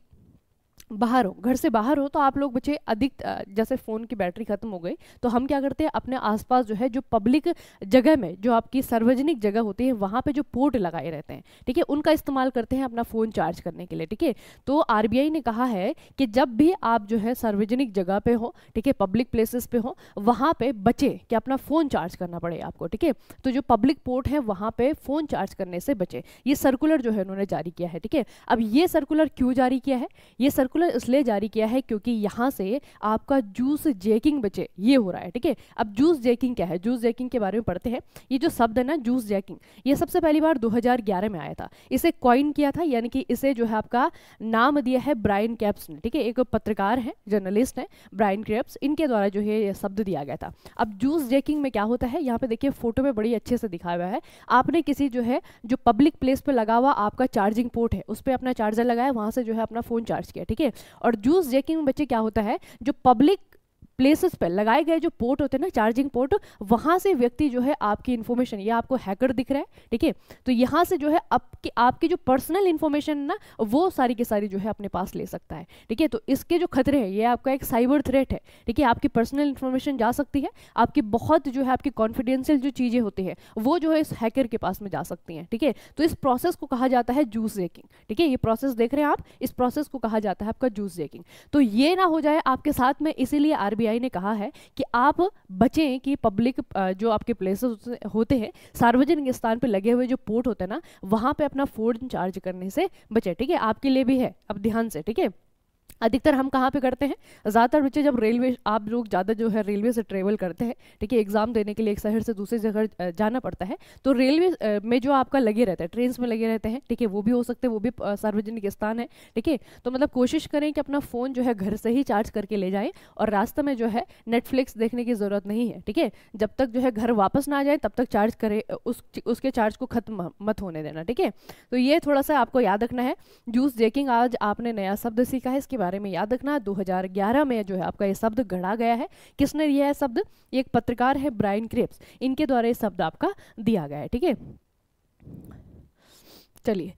बाहर हो घर से बाहर हो तो आप लोग बच्चे अधिक जैसे फ़ोन की बैटरी ख़त्म हो गई तो हम क्या करते हैं अपने आसपास जो है जो पब्लिक जगह में जो आपकी सार्वजनिक जगह होती है वहाँ पे जो पोर्ट लगाए रहते हैं ठीक है उनका इस्तेमाल करते हैं अपना फ़ोन चार्ज करने के लिए ठीक है तो आर ने कहा है कि जब भी आप जो है सार्वजनिक जगह पर हो ठीक है पब्लिक प्लेसेस पे हो वहाँ पर बचे कि अपना फ़ोन चार्ज करना पड़े आपको ठीक है तो जो पब्लिक पोर्ट है वहाँ पर फ़ोन चार्ज करने से बचे ये सर्कुलर जो है उन्होंने जारी किया है ठीक है अब ये सर्कुलर क्यों जारी किया है ये सर्कुलर सर्कुलर इसलिए जारी किया है क्योंकि यहाँ से आपका जूस जैकिंग बचे ये हो रहा है ठीक है अब जूस जैकिंग क्या है जूस जैकिंग के बारे में पढ़ते हैं ये जो शब्द है ना जूस जैकिंग ये सबसे पहली बार 2011 में आया था इसे कॉइन किया था यानी कि इसे जो है आपका नाम दिया है ब्राइन कैप्स ने ठीक है एक पत्रकार है जर्नलिस्ट है ब्राइन कैप्स इनके द्वारा जो है शब्द दिया गया था अब जूस जैकिंग में क्या होता है यहाँ पे देखिए फोटो में बड़ी अच्छे से दिखा हुआ है आपने किसी जो है जो पब्लिक प्लेस पर लगा हुआ आपका चार्जिंग पोर्ट है उस पर अपना चार्जर लगाया वहाँ से जो है अपना फ़ोन चार्ज किया ठीक है और जूस जैकिंग बच्चे क्या होता है जो पब्लिक प्लेसेस पे लगाए गए जो पोर्ट होते हैं ना चार्जिंग पोर्ट वहां से व्यक्ति जो है आपकी इन्फॉर्मेशन ये आपको हैकर दिख रहा है ठीक है तो यहाँ से जो है आपकी आपकी जो पर्सनल इन्फॉर्मेशन ना वो सारी की सारी जो है अपने पास ले सकता है ठीक है तो इसके जो खतरे हैं ये आपका एक साइबर थ्रेट है ठीक है आपकी पर्सनल इन्फॉर्मेशन जा सकती है आपकी बहुत जो है आपकी कॉन्फिडेंशियल जो चीज़ें होती है वो जो है इस हैकर के पास में जा सकती हैं ठीक है ठीके? तो इस प्रोसेस को कहा जाता है जूस जेकिंग ठीक है ये प्रोसेस देख रहे हैं आप इस प्रोसेस को कहा जाता है आपका जूस जेकिंग तो ये ना हो जाए आपके साथ में इसीलिए आरबीआई सीबीआई ने कहा है कि आप बचें कि पब्लिक जो आपके प्लेसेस होते हैं सार्वजनिक स्थान पर लगे हुए जो पोर्ट होते हैं ना वहाँ पर अपना फ़ोन चार्ज करने से बचें ठीक है आपके लिए भी है अब ध्यान से ठीक है अधिकतर हम कहाँ पे करते हैं ज़्यादातर बच्चे जब रेलवे आप लोग ज़्यादा जो है रेलवे से ट्रेवल करते हैं ठीक है एग्ज़ाम देने के लिए एक शहर से दूसरे जगह जाना पड़ता है तो रेलवे में जो आपका लगे रहता है ट्रेन में लगे रहते हैं ठीक है वो भी हो सकते हैं वो भी सार्वजनिक स्थान है ठीक है तो मतलब कोशिश करें कि अपना फ़ोन जो है घर से ही चार्ज करके ले जाएँ और रास्ते में जो है नेटफ्लिक्स देखने की ज़रूरत नहीं है ठीक है जब तक जो है घर वापस ना आ जाए तब तक चार्ज करें उस उसके चार्ज को ख़त्म मत होने देना ठीक है तो ये थोड़ा सा आपको याद रखना है जूस जेकिंग आज आपने नया शब्द सीखा है इसके बारे बारे में याद रखना 2011 में जो है आपका ये शब्द गढ़ा गया है किसने दिया है शब्द एक पत्रकार है ब्राइन क्रिप्स इनके द्वारा ये शब्द आपका दिया गया है ठीक है चलिए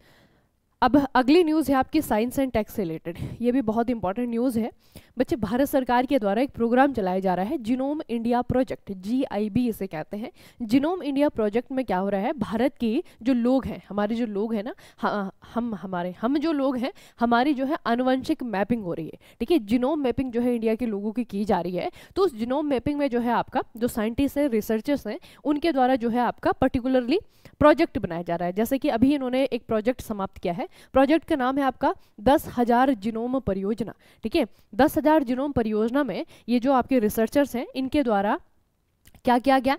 अब अगली न्यूज़ है आपकी साइंस एंड टेक्स से रिलेटेड ये भी बहुत इंपॉर्टेंट न्यूज़ है बच्चे भारत सरकार के द्वारा एक प्रोग्राम चलाया जा रहा है जिनोम इंडिया प्रोजेक्ट जीआईबी इसे कहते हैं जिनोम इंडिया प्रोजेक्ट में क्या हो रहा है भारत की जो लोग हैं हमारे जो लोग हैं ना हम हमारे हम जो लोग हैं हमारी जो है आनुवंशिक मैपिंग हो रही है ठीक है जिनोम मैपिंग जो है इंडिया के लोगों की की जा रही है तो उस जिनोम मैपिंग में जो है आपका जो साइंटिस्ट हैं रिसर्चर्स हैं उनके द्वारा जो है आपका पर्टिकुलरली प्रोजेक्ट बनाया जा रहा है जैसे कि अभी इन्होंने एक प्रोजेक्ट समाप्त किया है प्रोजेक्ट का नाम है आपका दस हजार जिनोम परियोजना ठीक है दस हजार जिनोम परियोजना में ये जो आपके रिसर्चर्स हैं इनके द्वारा क्या किया गया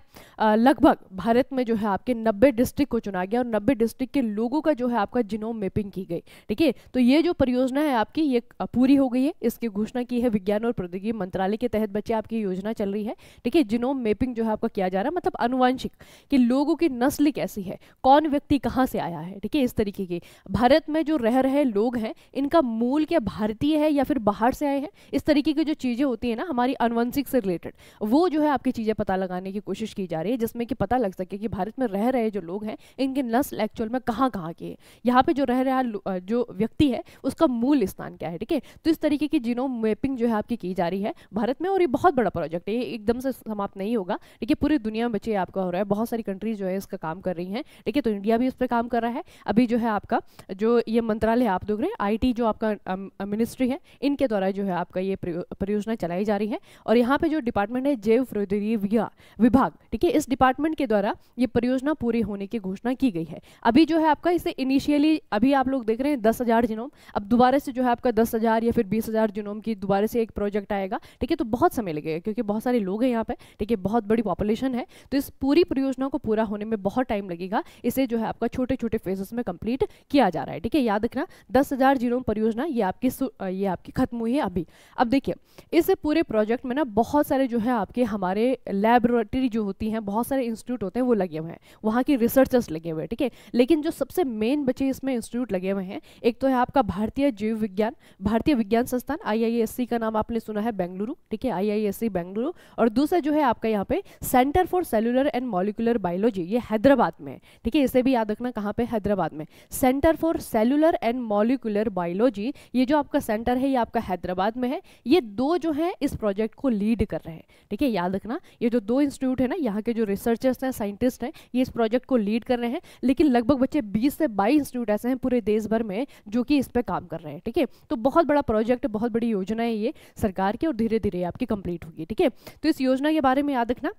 लगभग भारत में जो है आपके 90 डिस्ट्रिक्ट को चुना गया और 90 डिस्ट्रिक्ट के लोगों का जो है आपका जिनोम मैपिंग की गई ठीक है तो ये जो परियोजना है आपकी ये पूरी हो गई है इसकी घोषणा की है विज्ञान और प्रौद्योगिकी मंत्रालय के तहत बच्चे आपकी योजना चल रही है ठीक है जिनोम मैपिंग जो है आपका किया जा रहा है मतलब अनुवांशिक कि लोगों की नस्ल कैसी है कौन व्यक्ति कहाँ से आया है ठीक है इस तरीके की भारत में जो रह रहे लोग हैं इनका मूल क्या भारतीय है या फिर बाहर से आए हैं इस तरीके की जो चीज़ें होती है ना हमारी अनुवंशिक से रिलेटेड वो जो है आपकी चीज़ें पता लगा लगाने की कोशिश की जा रही है जिसमें कि पता लग सके कि भारत में रह रहे जो लोग हैं इनके नस्ल एक्चुअल में कहाँ कहाँ के है यहाँ पे जो रह रहा जो व्यक्ति है उसका मूल स्थान क्या है ठीक है तो इस तरीके की जीनोम मैपिंग जो है आपकी की जा रही है भारत में और ये बहुत बड़ा प्रोजेक्ट है ये एकदम से समाप्त नहीं होगा ठीक है पूरी दुनिया में बचे आपका हो रहा है बहुत सारी कंट्रीज जो है इसका काम कर रही हैं ठीक है तो इंडिया भी इस पर काम कर रहा है अभी जो है आपका जो ये मंत्रालय आप देख रहे हैं आई जो आपका मिनिस्ट्री है इनके द्वारा जो है आपका ये परियोजना चलाई जा रही है और यहाँ पे जो डिपार्टमेंट है जैव प्रौद्योगिकी विभाग ठीक है इस डिपार्टमेंट के द्वारा ये परियोजना पूरी होने की घोषणा की गई है अभी जो है आपका इसे इनिशियली अभी आप लोग देख रहे हैं दस हज़ार जिनोम अब दोबारा से जो है आपका दस हज़ार या फिर बीस हज़ार जिनोम की दोबारा से एक प्रोजेक्ट आएगा ठीक है तो बहुत समय लगेगा क्योंकि बहुत सारे लोग हैं यहाँ पर ठीक है बहुत बड़ी पॉपुलेशन है तो इस पूरी परियोजना को पूरा होने में बहुत टाइम लगेगा इसे जो है आपका छोटे छोटे फेजेस में कंप्लीट किया जा रहा है ठीक है याद रखना दस हज़ार परियोजना ये आपकी ये आपकी खत्म हुई है अभी अब देखिए इस पूरे प्रोजेक्ट में ना बहुत सारे जो है आपके हमारे लैब लेबोरेटरी जो होती हैं बहुत सारे इंस्टीट्यूट होते हैं वो लगे हुए हैं वहाँ के रिसर्चर्स लगे हुए हैं ठीक है लेकिन जो सबसे मेन बचे इसमें इंस्टीट्यूट लगे हुए हैं एक तो है आपका भारतीय जीव विज्ञान भारतीय विज्ञान संस्थान आई का नाम आपने सुना है बेंगलुरु ठीक है आई बेंगलुरु और दूसरा जो है आपका यहाँ पे centre for cellular and molecular biology ये हैदराबाद में ठीक है इसे भी याद रखना कहाँ पर हैदराबाद में centre for cellular and molecular biology ये जो आपका सेंटर है ये आपका हैदराबाद में है ये दो जो है इस प्रोजेक्ट को लीड कर रहे हैं ठीक है याद रखना ये जो दो इंस्टीट्यूट है ना यहाँ के जो रिसर्चर्स हैं साइंटिस्ट हैं ये इस प्रोजेक्ट को लीड कर रहे हैं लेकिन लगभग बच्चे बीस से बाईस इंस्टीट्यूट ऐसे हैं पूरे देश भर में जो कि इस पर काम कर रहे हैं ठीक है तो बहुत बड़ा प्रोजेक्ट बहुत बड़ी योजना है ये सरकार की और धीरे धीरे आपकी कंप्लीट होगी ठीक है तो इस योजना के बारे में याद रखना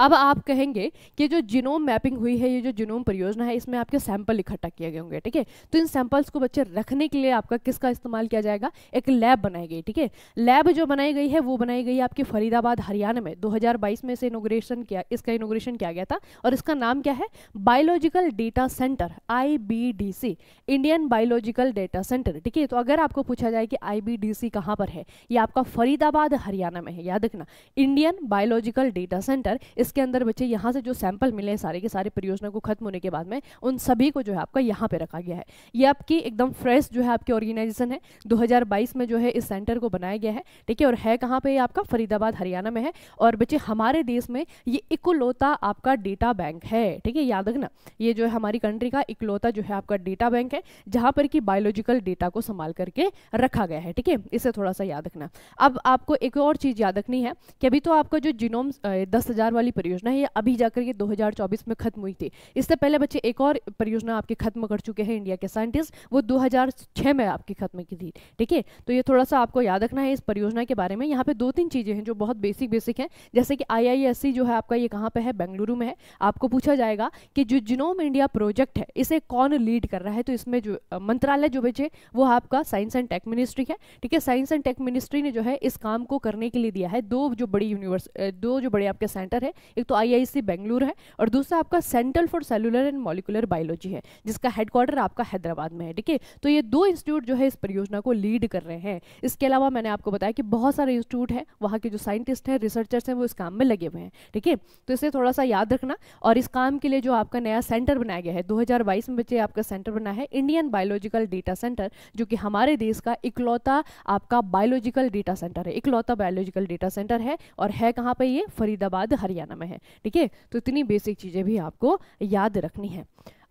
अब आप कहेंगे कि जो जीनोम मैपिंग हुई है ये जो जीनोम परियोजना है इसमें आपके सैंपल इकट्ठा किए गए होंगे ठीक है तो इन सैंपल्स को बच्चे रखने के लिए आपका किसका इस्तेमाल किया जाएगा एक लैब बनाई गई ठीक है लैब जो बनाई गई है वो बनाई गई है आपके फरीदाबाद हरियाणा में 2022 में से इनोग्रेशन किया इसका इनोग्रेशन किया गया था और इसका नाम क्या है बायोलॉजिकल डेटा सेंटर आई इंडियन बायोलॉजिकल डेटा सेंटर ठीक है तो अगर आपको पूछा जाए कि आई बी कहाँ पर है यह आपका फरीदाबाद हरियाणा में है याद रखना इंडियन बायोलॉजिकल डेटा सेंटर इसके अंदर बच्चे यहाँ से जो सैंपल मिले हैं सारे के सारे परियोजना को खत्म होने के बाद में उन सभी को जो है आपका यहाँ पे रखा गया है ये आपकी एकदम फ्रेश जो है आपकी ऑर्गेनाइजेशन है 2022 में जो है इस सेंटर को बनाया गया है ठीक है और है कहाँ पर आपका फरीदाबाद हरियाणा में है और बच्चे हमारे देश में ये इकलौता आपका डेटा बैंक है ठीक है याद रखना ये जो है हमारी कंट्री का इकलौता जो है आपका डेटा बैंक है जहाँ पर कि बायोलॉजिकल डेटा को संभाल करके रखा गया है ठीक है इसे थोड़ा सा याद रखना अब आपको एक और चीज़ याद रखनी है कि अभी तो आपका जो जिनोम दस हज़ार वाली परियोजना है ये अभी जाकर के 2024 में खत्म हुई थी इससे पहले बच्चे एक और परियोजना आपके खत्म कर चुके हैं इंडिया के साइंटिस्ट वो 2006 में आपकी खत्म की थी ठीक है तो ये थोड़ा सा आपको याद रखना है इस परियोजना के बारे में यहाँ पे दो तीन चीज़ें हैं जो बहुत बेसिक बेसिक है जैसे कि आई जो है आपका ये कहाँ पे है बेंगलुरु में है आपको पूछा जाएगा कि जो जिनोम इंडिया प्रोजेक्ट है इसे कौन लीड कर रहा है तो इसमें जो मंत्रालय जो बचे वो आपका साइंस एंड टेक मिनिस्ट्री है ठीक है साइंस एंड टेक मिनिस्ट्री ने जो है इस काम को करने के लिए दिया है दो जो बड़ी यूनिवर्स दो जो बड़े आपके सेंटर है एक तो आईआईसी बेंगलुरु है और दूसरा आपका central for cellular and molecular biology है जिसका हेडक्वार्टर आपका हैदराबाद में है ठीक है तो ये दो इंस्टीट्यूट जो है इस परियोजना को लीड कर रहे हैं इसके अलावा मैंने आपको बताया कि बहुत सारे इंस्टीट्यूट हैं वहाँ के जो साइंटिस्ट हैं रिसर्चर्स हैं वो इस काम में लगे हुए हैं ठीक है तो इसे थोड़ा सा याद रखना और इस काम के लिए जो आपका नया सेंटर बनाया गया है दो में बच्चे आपका सेंटर बना है इंडियन बायोलॉजिकल डेटा सेंटर जो कि हमारे देश का इकलौता आपका बायोलॉजिकल डेटा सेंटर है इकलौता बायोलॉजिकल डेटा सेंटर है और है कहाँ पर ये फरीदाबाद हरियाणा में है ठीक है तो इतनी बेसिक चीज़ें भी आपको याद रखनी है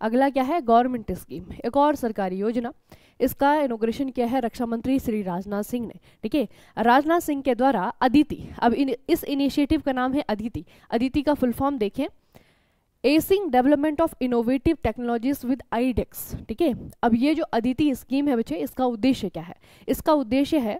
अगला क्या है गवर्नमेंट स्कीम एक और सरकारी योजना इसका इनोग्रेशन किया है रक्षा मंत्री श्री राजनाथ सिंह ने ठीक है राजनाथ सिंह के द्वारा अदिति अब इन, इस इनिशिएटिव का नाम है अदिति अदिति का फुल फॉर्म देखें acing development of innovative technologies with iDEX ठीक है अब ये जो अदिति स्कीम है बच्चे इसका उद्देश्य क्या है इसका उद्देश्य है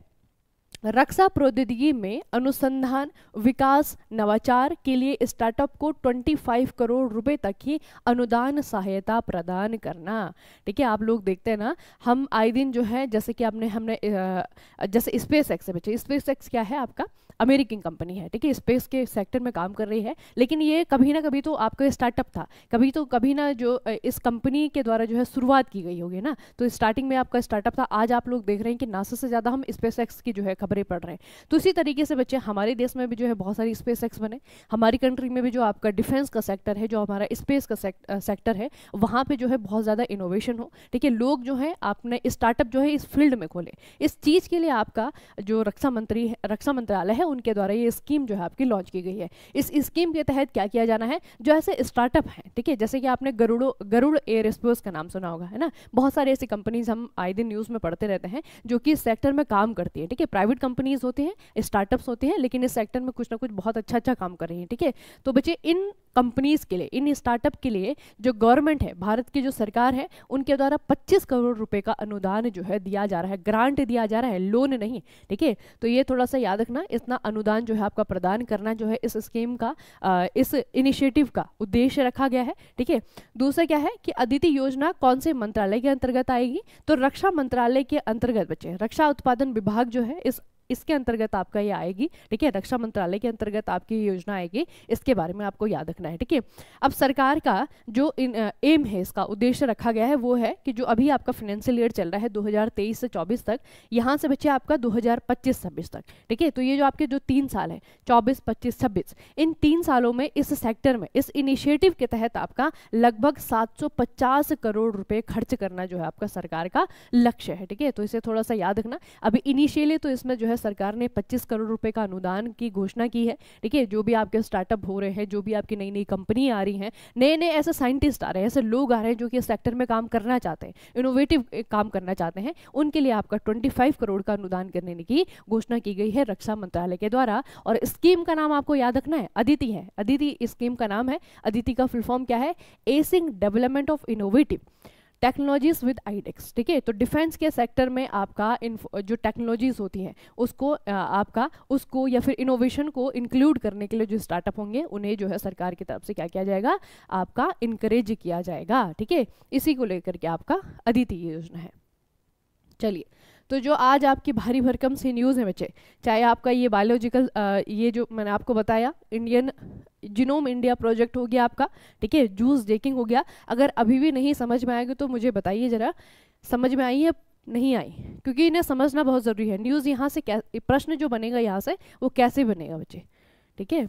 रक्षा प्रौद्योगिकी में अनुसंधान विकास नवाचार के लिए स्टार्टअप को 25 करोड़ रुपए तक की अनुदान सहायता प्रदान करना ठीक है आप लोग देखते हैं ना हम आए दिन जो है जैसे कि आपने हमने जैसे स्पेस एक्स है बच्चे स्पेस एक्स क्या है आपका अमेरिकन कंपनी है ठीक है स्पेस के सेक्टर में काम कर रही है लेकिन ये कभी ना कभी तो आपका स्टार्टअप था कभी तो कभी ना जो इस कंपनी के द्वारा जो है शुरुआत की गई होगी ना तो स्टार्टिंग में आपका स्टार्टअप था आज आप लोग देख रहे हैं कि नासा से ज़्यादा हम स्पेस एक्स की जो है खबर खबरें पढ़ रहे हैं तो इसी तरीके से बच्चे हमारे देश में भी जो है बहुत सारी स्पेस एक्स बने हमारी कंट्री में भी जो आपका डिफेंस का सेक्टर है जो हमारा स्पेस का सेक्टर है वहाँ पर जो है बहुत ज़्यादा इनोवेशन हो ठीक है लोग जो है आपने स्टार्टअप जो है इस फील्ड में खोले इस चीज़ के लिए आपका जो रक्षा मंत्री रक्षा मंत्रालय है उनके द्वारा ये स्कीम जो है आपकी लॉन्च की गई है इस स्कीम के तहत क्या किया जाना है जो ऐसे स्टार्टअप हैं ठीक है जैसे कि आपने गरुड़ो गरुड़ एयर स्पोर्स का नाम सुना होगा है ना बहुत सारे ऐसी कंपनीज हम आए दिन न्यूज़ में पढ़ते रहते हैं जो कि इस सेक्टर में काम करती है ठीक है प्राइवेट कंपनीज होते हैं स्टार्टअप्स होते हैं लेकिन इस सेक्टर में कुछ ना कुछ बहुत अच्छा अच्छा काम कर रही हैं ठीक है तो बच्चे इन कंपनीज के लिए इन स्टार्टअप के लिए जो गवर्नमेंट है भारत की जो सरकार है उनके द्वारा 25 करोड़ रुपए का अनुदान जो है दिया जा रहा है ग्रांट दिया जा रहा है लोन नहीं ठीक है तो ये थोड़ा सा याद रखना इतना अनुदान जो है आपका प्रदान करना जो है इस स्कीम का इस इनिशिएटिव का उद्देश्य रखा गया है ठीक है दूसरा क्या है कि अदिति योजना कौन से मंत्रालय के अंतर्गत आएगी तो रक्षा मंत्रालय के अंतर्गत बच्चे रक्षा उत्पादन विभाग जो है इस इसके अंतर्गत आपका ये आएगी ठीक है रक्षा मंत्रालय के अंतर्गत आपकी योजना आएगी इसके बारे में आपको याद रखना है ठीक है अब सरकार का जो इन, एम है इसका उद्देश्य रखा गया है वो है कि जो अभी आपका फाइनेंशियल ईयर चल रहा है 2023 से 24 तक यहाँ से बचे आपका 2025 हज़ार तक ठीक है तो ये जो आपके जो तीन साल है 24 25 छब्बीस इन तीन सालों में इस सेक्टर में इस इनिशिएटिव के तहत आपका लगभग 750 करोड़ रुपए खर्च करना जो है आपका सरकार का लक्ष्य है ठीक है तो इसे थोड़ा सा याद रखना अभी इनिशियली तो इसमें जो है सरकार ने 25 करोड़ रुपए का अनुदान की घोषणा की है ठीक है जो भी आपके स्टार्टअप हो रहे हैं जो भी आपकी नई नई कंपनी आ रही हैं नए नए ऐसे साइंटिस्ट आ रहे हैं ऐसे लोग आ रहे हैं जो कि सेक्टर में काम करना चाहते हैं इनोवेटिव काम करना चाहते हैं उनके लिए आपका ट्वेंटी करोड़ का अनुदान करने की घोषणा की गई है रक्षा मंत्रालय के द्वारा और स्कीम का नाम आपको याद रखना है अदिति है अदिति स्कीम का नाम है अदिति का फुलफॉर्म क्या है acing development of innovative technologies with iDEX ठीक है तो डिफेंस के सेक्टर में आपका जो टेक्नोलॉजीज होती हैं उसको आपका उसको या फिर इनोवेशन को इंक्लूड करने के लिए जो स्टार्टअप होंगे उन्हें जो है सरकार की तरफ से क्या किया जाएगा आपका इंकरेज किया जाएगा ठीक है इसी को लेकर के आपका अदिति योजना है चलिए तो जो आज आपकी भारी भरकम सी न्यूज़ है बच्चे चाहे आपका ये बायोलॉजिकल ये जो मैंने आपको बताया इंडियन जिनोम इंडिया प्रोजेक्ट हो गया आपका ठीक है जूस डेकिंग हो गया अगर अभी भी नहीं समझ में आएगी तो मुझे बताइए ज़रा समझ में आई है नहीं आई क्योंकि इन्हें समझना बहुत ज़रूरी है न्यूज़ यहाँ से कै प्रश्न जो बनेगा यहाँ से वो कैसे बनेगा बच्चे ठीक है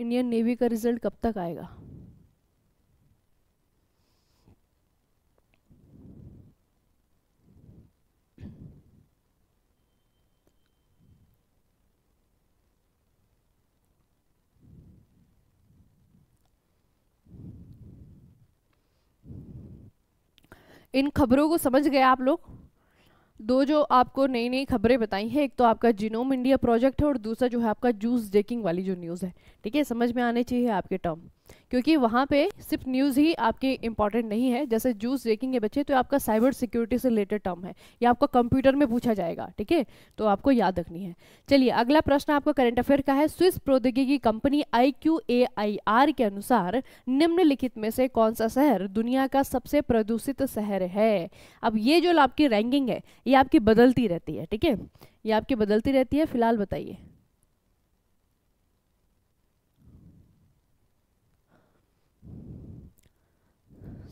इंडियन नेवी का रिजल्ट कब तक आएगा इन खबरों को समझ गए आप लोग दो जो आपको नई नई खबरें बताई हैं एक तो आपका जीनोम इंडिया प्रोजेक्ट है और दूसरा जो है आपका जूस डेकिंग वाली जो न्यूज़ है ठीक है समझ में आने चाहिए आपके टर्म क्योंकि वहाँ पे सिर्फ न्यूज़ ही आपके इम्पॉर्टेंट नहीं है जैसे जूस देखेंगे बच्चे तो आपका साइबर सिक्योरिटी से रिलेटेड टर्म है या आपका कंप्यूटर में पूछा जाएगा ठीक है तो आपको याद रखनी है चलिए अगला प्रश्न आपका करंट अफेयर का है स्विस प्रौद्योगिकी कंपनी आई के अनुसार निम्नलिखित में से कौन सा शहर दुनिया का सबसे प्रदूषित शहर है अब ये जो आपकी रैंकिंग है ये आपकी बदलती रहती है ठीक है ये आपकी बदलती रहती है फिलहाल बताइए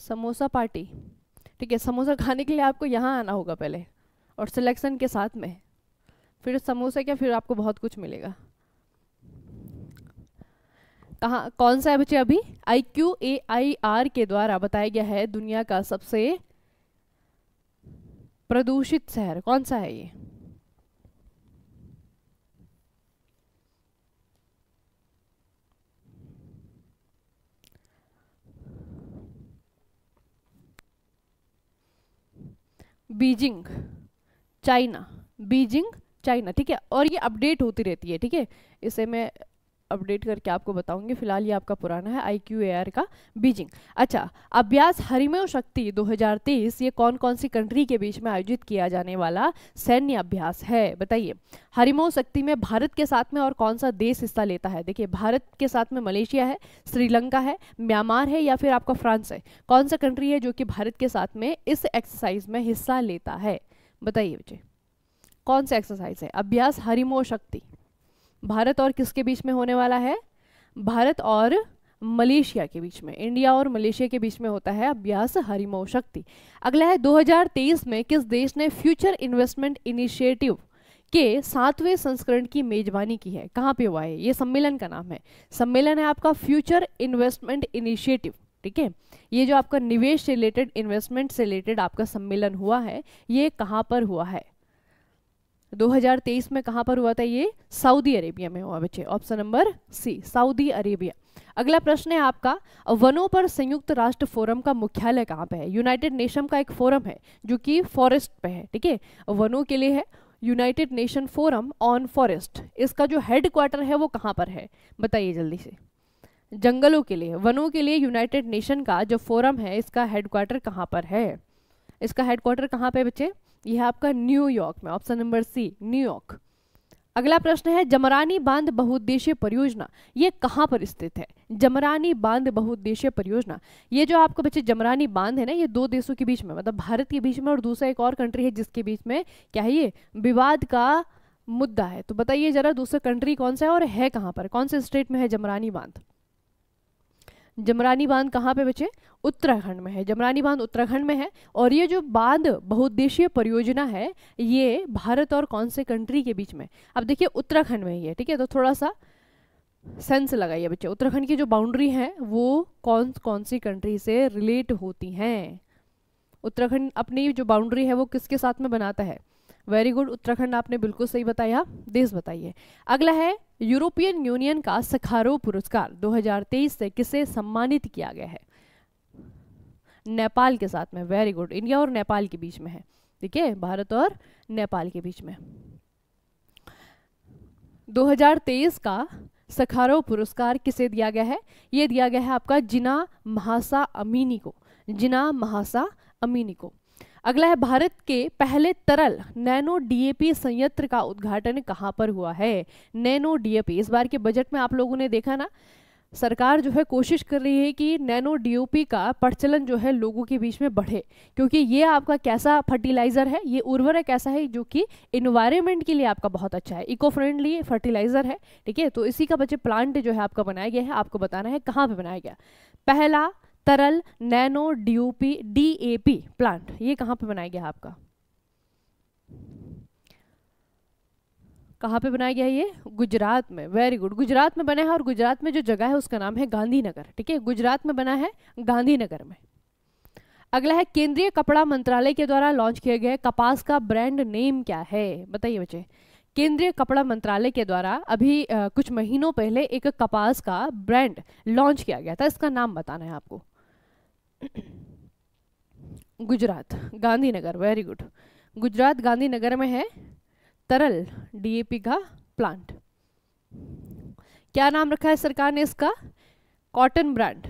समोसा पार्टी ठीक है समोसा खाने के लिए आपको यहाँ आना होगा पहले और सिलेक्शन के साथ में फिर समोसा क्या फिर आपको बहुत कुछ मिलेगा कहाँ कौन सा है बच्चे अभी I Q A I R के द्वारा बताया गया है दुनिया का सबसे प्रदूषित शहर कौन सा है ये बीजिंग चाइना बीजिंग चाइना ठीक है और ये अपडेट होती रहती है ठीक है इसे मैं अपडेट करके आपको बताऊंगी फिलहाल ये आपका पुराना है आई क्यू ए का बीजिंग अच्छा अभ्यास हरिमय शक्ति 2023 ये कौन कौन सी कंट्री के बीच में आयोजित किया जाने वाला सैन्य अभ्यास है बताइए हरिमो शक्ति में भारत के साथ में और कौन सा देश हिस्सा लेता है देखिए भारत के साथ में मलेशिया है श्रीलंका है म्यांमार है या फिर आपका फ्रांस है कौन सा कंट्री है जो कि भारत के साथ में इस एक्सरसाइज में हिस्सा लेता है बताइए मुझे कौन सा एक्सरसाइज है अभ्यास हरिमो शक्ति भारत और किसके बीच में होने वाला है भारत और मलेशिया के बीच में इंडिया और मलेशिया के बीच में होता है अभ्यास हरिमो शक्ति अगला है 2023 में किस देश ने फ्यूचर इन्वेस्टमेंट इनिशिएटिव के सातवें संस्करण की मेजबानी की है कहाँ पे हुआ है ये सम्मेलन का नाम है सम्मेलन है आपका फ्यूचर इन्वेस्टमेंट इनिशिएटिव ठीक है ये जो आपका निवेश रिलेटेड इन्वेस्टमेंट से रिलेटेड आपका सम्मेलन हुआ है ये कहाँ पर हुआ है 2023 में कहां पर हुआ था ये सऊदी अरेबिया में हुआ बच्चे option number C Saudi Arabia अगला प्रश्न है आपका वनों पर संयुक्त राष्ट्र फोरम का मुख्यालय कहाँ पे है यूनाइटेड नेशन का एक फोरम है जो कि फॉरेस्ट पे है ठीक है वनों के लिए है united nation forum on forest इसका जो हेडक्वार्टर है वो कहाँ पर है बताइए जल्दी से जंगलों के लिए वनों के लिए यूनाइटेड नेशन का जो फोरम है इसका हेडक्वार्टर कहां कहाँ पर है इसका हेडक्वार्टर कहां पर है बच्चे यह आपका न्यूयॉर्क में ऑप्शन नंबर सी न्यूयॉर्क अगला प्रश्न है जमरानी बांध बहुउद्देशीय परियोजना ये कहाँ पर स्थित है जमरानी बांध बहुउद्देशीय परियोजना ये जो आपको बच्चे जमरानी बांध है ना ये दो देशों के बीच में मतलब भारत के बीच में और दूसरा एक और कंट्री है जिसके बीच में क्या है ये विवाद का मुद्दा है तो बताइए जरा दूसरा कंट्री कौन सा है और है कहाँ पर कौन से स्टेट में है जमरानी बांध जमरानी बांध कहाँ पे बचे उत्तराखंड में है जमरानी बांध उत्तराखंड में है और ये जो बांध बहुउद्देशीय परियोजना है ये भारत और कौन से कंट्री के बीच में अब देखिए उत्तराखंड में ही है ठीक है तो थोड़ा सा सेंस लगाइए बच्चे उत्तराखंड की जो बाउंड्री है वो कौन कौन सी कंट्री से रिलेट होती हैं उत्तराखंड अपनी जो बाउंड्री है वो किसके साथ में बनाता है वेरी गुड उत्तराखंड आपने बिल्कुल सही बताया देश बताइए अगला है यूरोपियन यूनियन का सखारो पुरस्कार 2023 से किसे सम्मानित किया गया है नेपाल के साथ में वेरी गुड इंडिया और नेपाल के बीच में है ठीक है भारत और नेपाल के बीच में 2023 का सखारो पुरस्कार किसे दिया गया है ये दिया गया है आपका जिना महासा अमीनी को जिना महासा अमीनी को अगला है भारत के पहले तरल नैनो डीएपी संयंत्र का उद्घाटन कहाँ पर हुआ है नैनो डीएपी इस बार के बजट में आप लोगों ने देखा ना सरकार जो है कोशिश कर रही है कि नैनो डीओपी का प्रचलन जो है लोगों के बीच में बढ़े क्योंकि ये आपका कैसा फर्टिलाइज़र है ये उर्वरक ऐसा है जो कि इन्वायरमेंट के लिए आपका बहुत अच्छा है इको फ्रेंडली फर्टिलाइज़र है ठीक है तो इसी का बच्चे प्लांट जो है आपका बनाया गया है आपको बताना है कहाँ पर बनाया गया पहला तरल नैनो डीयूपी डीएपी प्लांट ये कहां पे बनाया गया आपका कहाँ पे बनाया गया ये गुजरात में वेरी गुड गुजरात में बना है और गुजरात में जो जगह है उसका नाम है गांधीनगर ठीक है गुजरात में बना है गांधीनगर में अगला है केंद्रीय कपड़ा मंत्रालय के द्वारा लॉन्च किया गया कपास का ब्रांड नेम क्या है बताइए बच्चे केंद्रीय कपड़ा मंत्रालय के द्वारा अभी आ, कुछ महीनों पहले एक कपास का ब्रांड लॉन्च किया गया था इसका नाम बताना है आपको गुजरात गांधीनगर वेरी गुड गुजरात गांधीनगर में है तरल डीएपी का प्लांट क्या नाम रखा है सरकार ने इसका कॉटन ब्रांड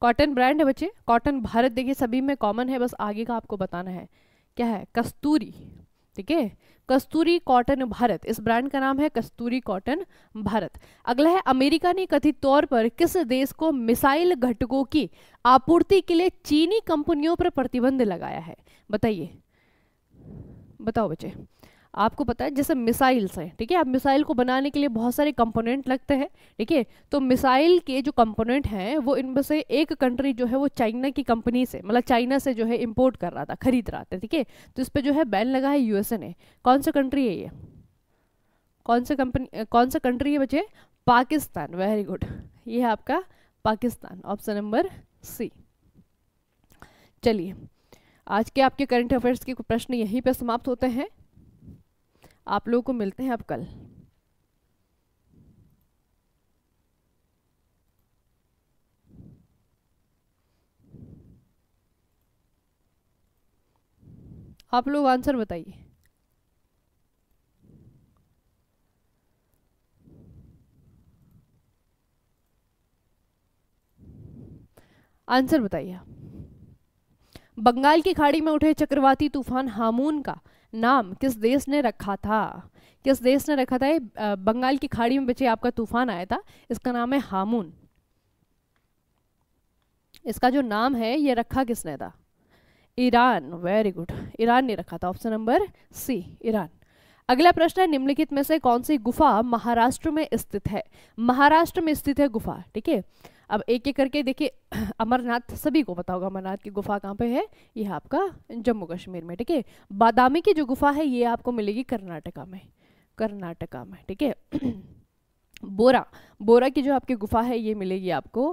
कॉटन ब्रांड है बच्चे कॉटन भारत देखिए सभी में कॉमन है बस आगे का आपको बताना है क्या है कस्तूरी ठीक है कस्तूरी कॉटन भारत इस ब्रांड का नाम है कस्तूरी कॉटन भारत अगला है अमेरिका ने कथित तौर पर किस देश को मिसाइल घटकों की आपूर्ति के लिए चीनी कंपनियों पर प्रतिबंध लगाया है बताइए बताओ बच्चे आपको पता है जैसे मिसाइल्स हैं ठीक है आप मिसाइल को बनाने के लिए बहुत सारे कंपोनेंट लगते हैं ठीक है तो मिसाइल के जो कंपोनेंट हैं वो इनमें से एक कंट्री जो है वो चाइना की कंपनी से मतलब चाइना से जो है इम्पोर्ट कर रहा था खरीद रहा था ठीक है तो इस पर जो है बैन लगा है यूएसए ने कौन सा कंट्री है ये कौन सा कंपनी कौन सा कंट्री है बच्चे पाकिस्तान वेरी गुड ये है आपका पाकिस्तान ऑप्शन नंबर सी चलिए आज के आपके करंट अफेयर्स के प्रश्न यहीं पर समाप्त होते हैं आप लोगों को मिलते हैं अब कल आप लोग आंसर बताइए आंसर बताइए बंगाल की खाड़ी में उठे चक्रवाती तूफान हामून का नाम किस देश ने रखा था किस देश ने रखा था ये बंगाल की खाड़ी में बचे आपका तूफान आया था इसका नाम है हामून इसका जो नाम है ये रखा किसने था ईरान वेरी गुड ईरान ने रखा था ऑप्शन नंबर सी ईरान अगला प्रश्न है निम्नलिखित में से कौन सी गुफा महाराष्ट्र में स्थित है महाराष्ट्र में स्थित है गुफा ठीक है अब एक एक करके देखिए अमरनाथ सभी को पता होगा अमरनाथ की गुफा कहाँ पे है ये आपका जम्मू कश्मीर में ठीक है बादामी की जो गुफा है ये आपको मिलेगी कर्नाटका में कर्नाटका में ठीक है बोरा बोरा की जो आपकी गुफा है ये मिलेगी आपको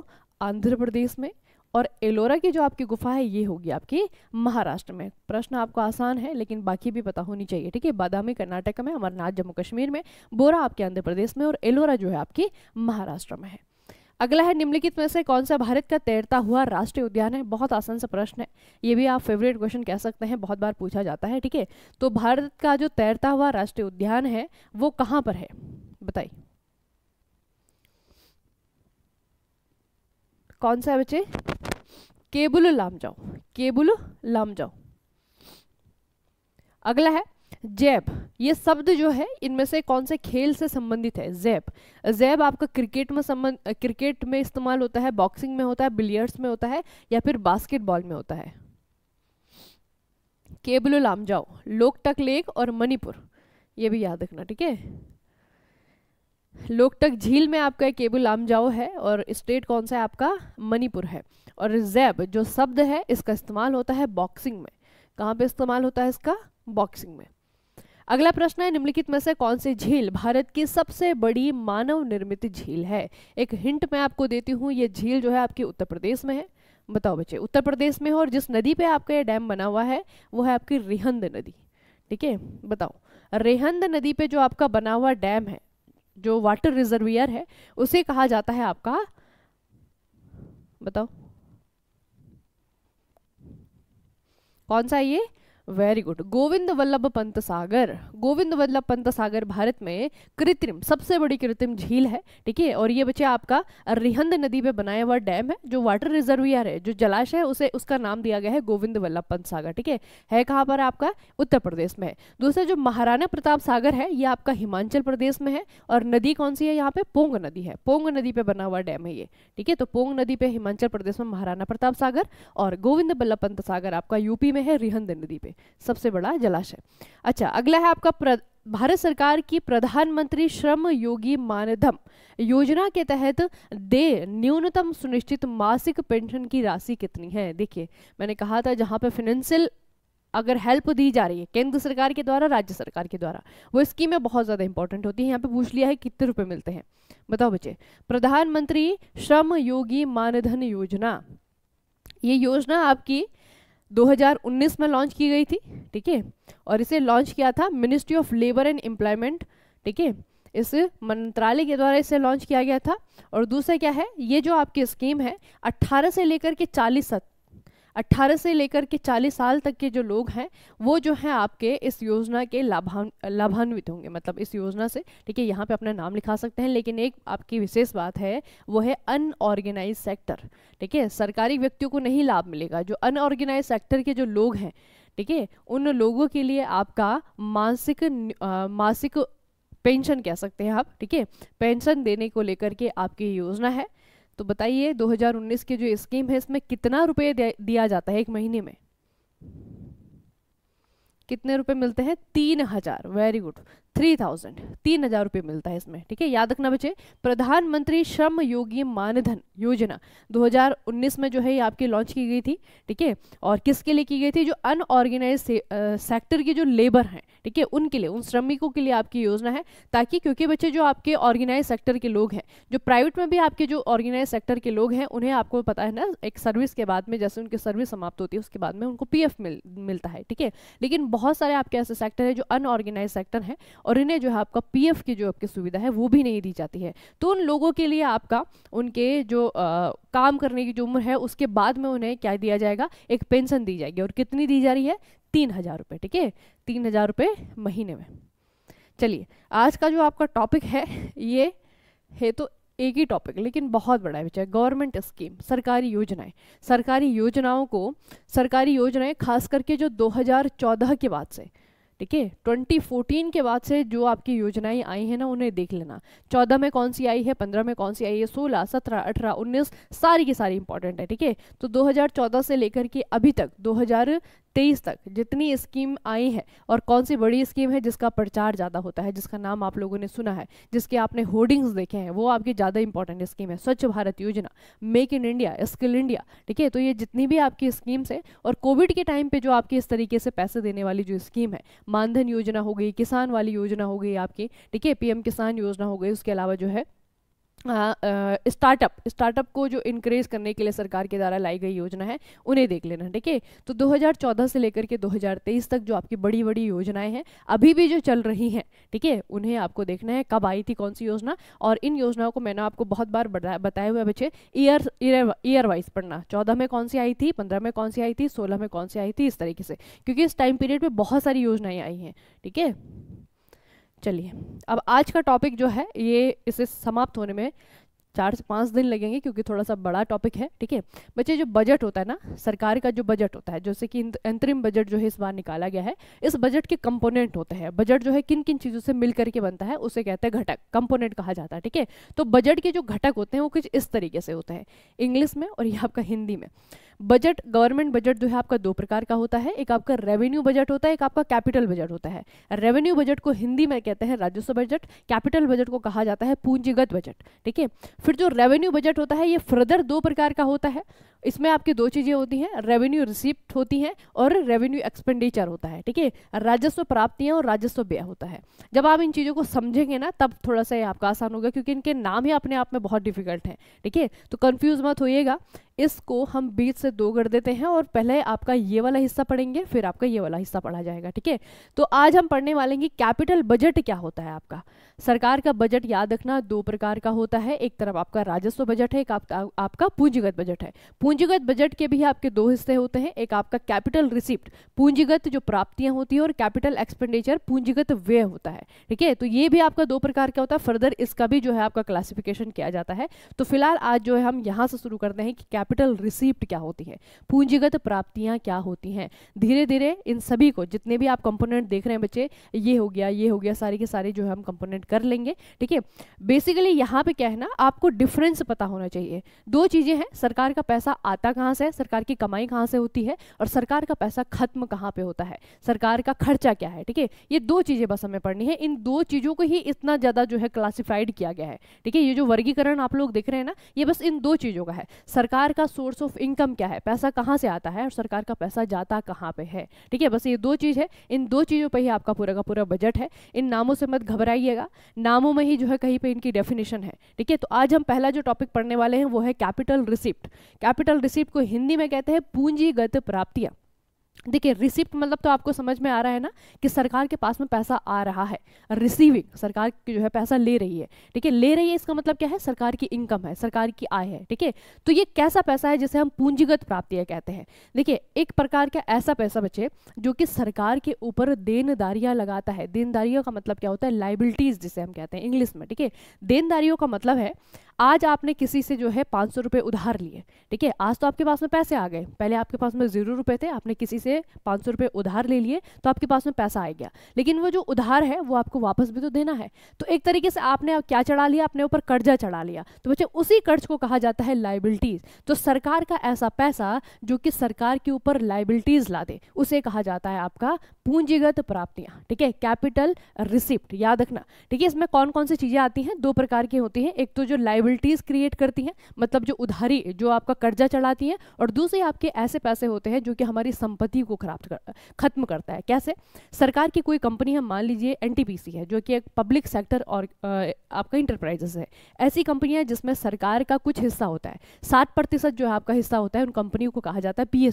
आंध्र प्रदेश में और एलोरा की जो आपकी गुफा है ये होगी आपकी महाराष्ट्र में प्रश्न आपको आसान है लेकिन बाकी भी पता होनी चाहिए ठीक है बादामी कर्नाटक में अमरनाथ जम्मू कश्मीर में बोरा आपके आंध्र प्रदेश में और एलोरा जो है आपकी महाराष्ट्र में है अगला है निम्नलिखित में से कौन सा भारत का तैरता हुआ राष्ट्रीय उद्यान है बहुत आसान सा प्रश्न है ये भी आप फेवरेट क्वेश्चन कह सकते हैं बहुत बार पूछा जाता है ठीक है तो भारत का जो तैरता हुआ राष्ट्रीय उद्यान है वो कहाँ पर है बताइए कौन सा है बच्चे केबुल लाम जाओ केबुल लाम जाओ अगला है जैब ये शब्द जो है इनमें से कौन से खेल से संबंधित है जैब जैब आपका क्रिकेट में संबंध क्रिकेट में इस्तेमाल होता है बॉक्सिंग में होता है बिलियर्ड्स में होता है या फिर बास्केटबॉल में होता है केबल लाम जाओ लोकटक लेक और मणिपुर ये भी याद रखना ठीक है लोकटक झील में आपका एक केबुल जाओ है और स्टेट कौन सा है आपका मणिपुर है और जैब जो शब्द है इसका इस्तेमाल होता है बॉक्सिंग में कहाँ पे इस्तेमाल होता है इसका बॉक्सिंग में अगला प्रश्न है निम्नलिखित में से कौन सी झील भारत की सबसे बड़ी मानव निर्मित झील है एक हिंट मैं आपको देती हूँ ये झील जो है आपकी उत्तर प्रदेश में है बताओ बच्चे उत्तर प्रदेश में है और जिस नदी पे आपका ये डैम बना हुआ है वो है आपकी रेहंद नदी ठीक है बताओ रेहंद नदी पे जो आपका बना हुआ डैम है जो वाटर रिजर्वियर है उसे कहा जाता है आपका बताओ कौन सा ये वेरी गुड गोविंद वल्लभ पंत सागर गोविंद वल्लभ पंत सागर भारत में कृत्रिम सबसे बड़ी कृत्रिम झील है ठीक है और ये बच्चे आपका रिहंद नदी पे बनाया हुआ डैम है जो वाटर रिजर्वियर है जो जलाशय है उसे उसका नाम दिया गया है गोविंद वल्लभ पंत सागर ठीक है है कहाँ पर आपका उत्तर प्रदेश में है दूसरा जो महाराणा प्रताप सागर है ये आपका हिमाचल प्रदेश में है और नदी कौन सी है यहाँ पे पोंग नदी है पोंग नदी पे बना हुआ डैम है ये ठीक है तो पोंग नदी पे हिमाचल प्रदेश में महाराणा प्रताप सागर और गोविंद वल्लभ पंत सागर आपका यूपी में है रिहंद नदी पे सबसे बड़ा जलाशय अच्छा अगला है आपका भारत सरकार की प्रधानमंत्री श्रम योगी मानधम योजना के तहत दे न्यूनतम सुनिश्चित मासिक पेंशन की राशि कितनी है देखिए मैंने कहा था जहां पे फाइनेंशियल अगर हेल्प दी जा रही है केंद्र सरकार के द्वारा राज्य सरकार के द्वारा वो स्कीमें बहुत ज़्यादा इंपॉर्टेंट होती हैं यहाँ पे पूछ लिया है कितने रुपए मिलते हैं बताओ बच्चे प्रधानमंत्री श्रम योगी मानधन योजना ये योजना आपकी 2019 में लॉन्च की गई थी ठीक है और इसे लॉन्च किया था ministry of labour and employment ठीक है इस मंत्रालय के द्वारा इसे लॉन्च किया गया था और दूसरा क्या है ये जो आपकी स्कीम है 18 से लेकर के 40 तक 18 से लेकर के 40 साल तक के जो लोग हैं वो जो है आपके इस योजना के लाभान लाभान्वित होंगे मतलब इस योजना से ठीक है यहाँ पे अपना नाम लिखा सकते हैं लेकिन एक आपकी विशेष बात है वो है अनऑर्गेनाइज सेक्टर ठीक है सरकारी व्यक्तियों को नहीं लाभ मिलेगा जो अनऑर्गेनाइज सेक्टर के जो लोग हैं ठीक है उन लोगों के लिए आपका मासिक मासिक पेंशन कह सकते हैं आप ठीक है पेंशन देने को लेकर के आपकी योजना है तो बताइए 2019 की जो स्कीम है इसमें कितना रुपए दिया जाता है एक महीने में कितने रुपए मिलते हैं तीन हजार वेरी गुड थ्री थाउजेंड तीन हजार रुपये मिलता है इसमें ठीक है याद रखना बच्चे प्रधानमंत्री श्रम योगी मानधन योजना 2019 में जो है ये आपकी लॉन्च की गई थी ठीक है और किसके लिए की गई थी जो अनऑर्गेनाइज से, सेक्टर के जो लेबर हैं ठीक है उनके लिए उन श्रमिकों के लिए आपकी योजना है ताकि क्योंकि बच्चे जो आपके ऑर्गेनाइज सेक्टर के लोग हैं जो प्राइवेट में भी आपके जो ऑर्गेनाइज सेक्टर के लोग हैं उन्हें आपको पता है ना एक सर्विस के बाद में जैसे उनकी सर्विस समाप्त होती है उसके बाद में उनको पी मिल, मिलता है ठीक है लेकिन बहुत सारे आपके ऐसे सेक्टर है जो अनऑर्गेनाइज सेक्टर है और इन्हें जो है आपका पी की जो आपकी सुविधा है वो भी नहीं दी जाती है तो उन लोगों के लिए आपका उनके जो आ, काम करने की जो उम्र है उसके बाद में उन्हें क्या दिया जाएगा एक पेंशन दी जाएगी और कितनी दी जा रही है तीन हज़ार रुपये ठीक है तीन हज़ार रुपये महीने में चलिए आज का जो आपका टॉपिक है ये है तो एक ही टॉपिक लेकिन बहुत बड़ा है गवर्नमेंट स्कीम सरकारी योजनाएं सरकारी योजनाओं को सरकारी योजनाएं खास करके जो 2014 के बाद से ठीक है 2014 के बाद से जो आपकी योजनाएं आई हैं ना उन्हें देख लेना 14 में कौन सी आई है 15 में कौन सी आई है 16, 17, 18, 19 सारी की सारी इंपॉर्टेंट है ठीक है तो 2014 से लेकर के अभी तक हजार तेईस तक जितनी स्कीम आई है और कौन सी बड़ी स्कीम है जिसका प्रचार ज़्यादा होता है जिसका नाम आप लोगों ने सुना है जिसके आपने होर्डिंग्स देखे हैं वो आपकी ज़्यादा इंपॉर्टेंट स्कीम है स्वच्छ भारत योजना make in India skill India ठीक है तो ये जितनी भी आपकी स्कीम्स हैं और कोविड के टाइम पर जो आपकी इस तरीके से पैसे देने वाली जो स्कीम है मानधन योजना हो गई किसान वाली योजना हो गई आपकी ठीक है पी किसान योजना हो गई उसके अलावा जो है स्टार्टअप uh, स्टार्टअप को जो इंक्रेज करने के लिए सरकार के द्वारा लाई गई योजना है उन्हें देख लेना ठीक है तो 2014 से लेकर के 2023 तक जो आपकी बड़ी बड़ी योजनाएं हैं अभी भी जो चल रही हैं ठीक है ठीके? उन्हें आपको देखना है कब आई थी कौन सी योजना और इन योजनाओं को मैंने आपको बहुत बार बताए हुए बच्चे ईयर ईयर वाइज पढ़ना चौदह में कौन सी आई थी पंद्रह में कौन सी आई थी सोलह में कौन सी आई थी इस तरीके से क्योंकि इस टाइम पीरियड में बहुत सारी योजनाएं आई हैं ठीक है ठीके? चलिए अब आज का टॉपिक जो है ये इसे समाप्त होने में चार से पाँच दिन लगेंगे क्योंकि थोड़ा सा बड़ा टॉपिक है ठीक है बच्चे जो बजट होता है ना सरकार का जो बजट होता है जैसे कि अंतरिम बजट जो है इस बार निकाला गया है इस बजट के कंपोनेंट होते हैं बजट जो है किन किन चीज़ों से मिल करके बनता है उसे कहते हैं घटक कंपोनेंट कहा जाता है ठीक है तो बजट के जो घटक होते हैं वो कुछ इस तरीके से होते हैं इंग्लिश में और ये आपका हिंदी में बजट गवर्नमेंट बजट जो है आपका दो प्रकार का होता है एक आपका रेवेन्यू बजट होता है एक आपका कैपिटल बजट होता है रेवेन्यू बजट को हिंदी में कहते हैं राजस्व बजट कैपिटल बजट को कहा जाता है पूंजीगत बजट ठीक है फिर जो रेवेन्यू बजट होता है ये फर्दर दो प्रकार का होता है इसमें आपकी दो चीज़ें होती हैं रेवेन्यू रिसिप्ट होती हैं और रेवेन्यू एक्सपेंडिचर होता है ठीक है राजस्व प्राप्तियाँ और राजस्व व्यय होता है जब आप इन चीज़ों को समझेंगे ना तब थोड़ा सा ये आपका आसान होगा क्योंकि इनके नाम ही अपने आप में बहुत डिफिकल्ट हैं ठीक है तो कंफ्यूज मत होइएगा इसको हम बीच से दो कर देते हैं और पहले आपका ये वाला हिस्सा पढ़ेंगे फिर आपका ये वाला हिस्सा पढ़ा जाएगा ठीक है तो आज हम पढ़ने वाले हैं कि कैपिटल बजट क्या होता है आपका सरकार का बजट याद रखना दो प्रकार का होता है एक तरफ आपका राजस्व बजट है एक आपका आपका पूंजीगत बजट है पूंजीगत बजट के भी आपके दो हिस्से होते हैं एक आपका कैपिटल रिसिप्ट पूंजीगत जो प्राप्तियां होती है और कैपिटल एक्सपेंडिचर पूंजीगत व्यय होता है ठीक है तो ये भी आपका दो प्रकार का होता है फर्दर इसका भी जो है आपका क्लासिफिकेशन किया जाता है तो फिलहाल आज जो है हम यहाँ से शुरू करते हैं कि कैपिटल रिसिप्ट क्या होती है पूंजीगत प्राप्तियां क्या होती हैं धीरे धीरे इन सभी को जितने भी आप कंपोनेंट देख रहे हैं बच्चे ये हो गया ये हो गया सारे के सारे जो है हम कंपोनेंट कर लेंगे ठीक है बेसिकली यहाँ पे क्या है ना आपको डिफरेंस पता होना चाहिए दो चीज़ें हैं सरकार का पैसा आता कहाँ से है सरकार की कमाई कहाँ से होती है और सरकार का पैसा खत्म कहाँ पे होता है सरकार का खर्चा क्या है ठीक है ये दो चीज़ें बस हमें पढ़नी है इन दो चीज़ों को ही इतना ज़्यादा जो है क्लासिफाइड किया गया है ठीक है ये जो वर्गीकरण आप लोग देख रहे हैं ना ये बस इन दो चीज़ों का है सरकार का सोर्स ऑफ इनकम क्या है पैसा कहाँ से आता है और सरकार का पैसा जाता कहाँ पर है ठीक है बस ये दो चीज़ है इन दो चीज़ों पर ही आपका पूरा का पूरा बजट है इन नामों से मत घबराइएगा नामों में ही जो है कहीं पर इनकी डेफिनेशन है ठीक है तो आज हम पहला जो टॉपिक पढ़ने वाले हैं वो है capital receipt capital capital receipt को हिंदी में कहते हैं पूंजीगत प्राप्तियां देखिए रिसिप्ट मतलब तो आपको समझ में आ रहा है ना कि सरकार के पास में पैसा आ रहा है रिसीविंग सरकार की जो है पैसा ले रही है ठीक है ले रही है इसका मतलब क्या है सरकार की इनकम है सरकार की आय है ठीक है तो ये कैसा पैसा है जिसे हम पूंजीगत प्राप्तियाँ कहते हैं देखिए एक प्रकार का ऐसा पैसा बचे जो कि सरकार के ऊपर देनदारियाँ लगाता है देनदारियों का मतलब क्या होता है लाइबिलिटीज जिसे हम कहते हैं इंग्लिश में ठीक है देनदारियों का मतलब है आज आपने किसी से जो है पाँच सौ रुपये उधार लिए ठीक है आज तो आपके पास में पैसे आ गए पहले आपके पास में जीरो रुपये थे आपने किसी से पाँच सौ रुपये उधार ले लिए तो आपके पास में पैसा आ गया लेकिन वो जो उधार है वो आपको वापस भी तो देना है तो एक तरीके से आपने क्या चढ़ा लिया अपने ऊपर कर्जा चढ़ा लिया तो बच्चे उसी कर्ज को कहा जाता है लाइबिलिटीज़ तो सरकार का ऐसा पैसा जो कि सरकार के ऊपर लाइबिलिटीज़ ला दे उसे कहा जाता है आपका पूंजीगत प्राप्तियाँ ठीक है कैपिटल रिसिप्ट याद रखना ठीक है इसमें कौन कौन सी चीज़ें आती हैं दो प्रकार की होती हैं एक तो जो लाइबिल लाइबिलिटीज़ क्रिएट करती हैं मतलब जो उधारी जो आपका कर्जा चढ़ाती हैं और दूसरे आपके ऐसे पैसे होते हैं जो कि हमारी संपत्ति को खराब कर खत्म करता है कैसे सरकार की कोई कंपनी है मान लीजिए एन है जो कि एक पब्लिक सेक्टर और आपका इंटरप्राइजेस है ऐसी कंपनियाँ जिसमें सरकार का कुछ हिस्सा होता है सात जो है आपका हिस्सा होता है उन कंपनियों को कहा जाता है पी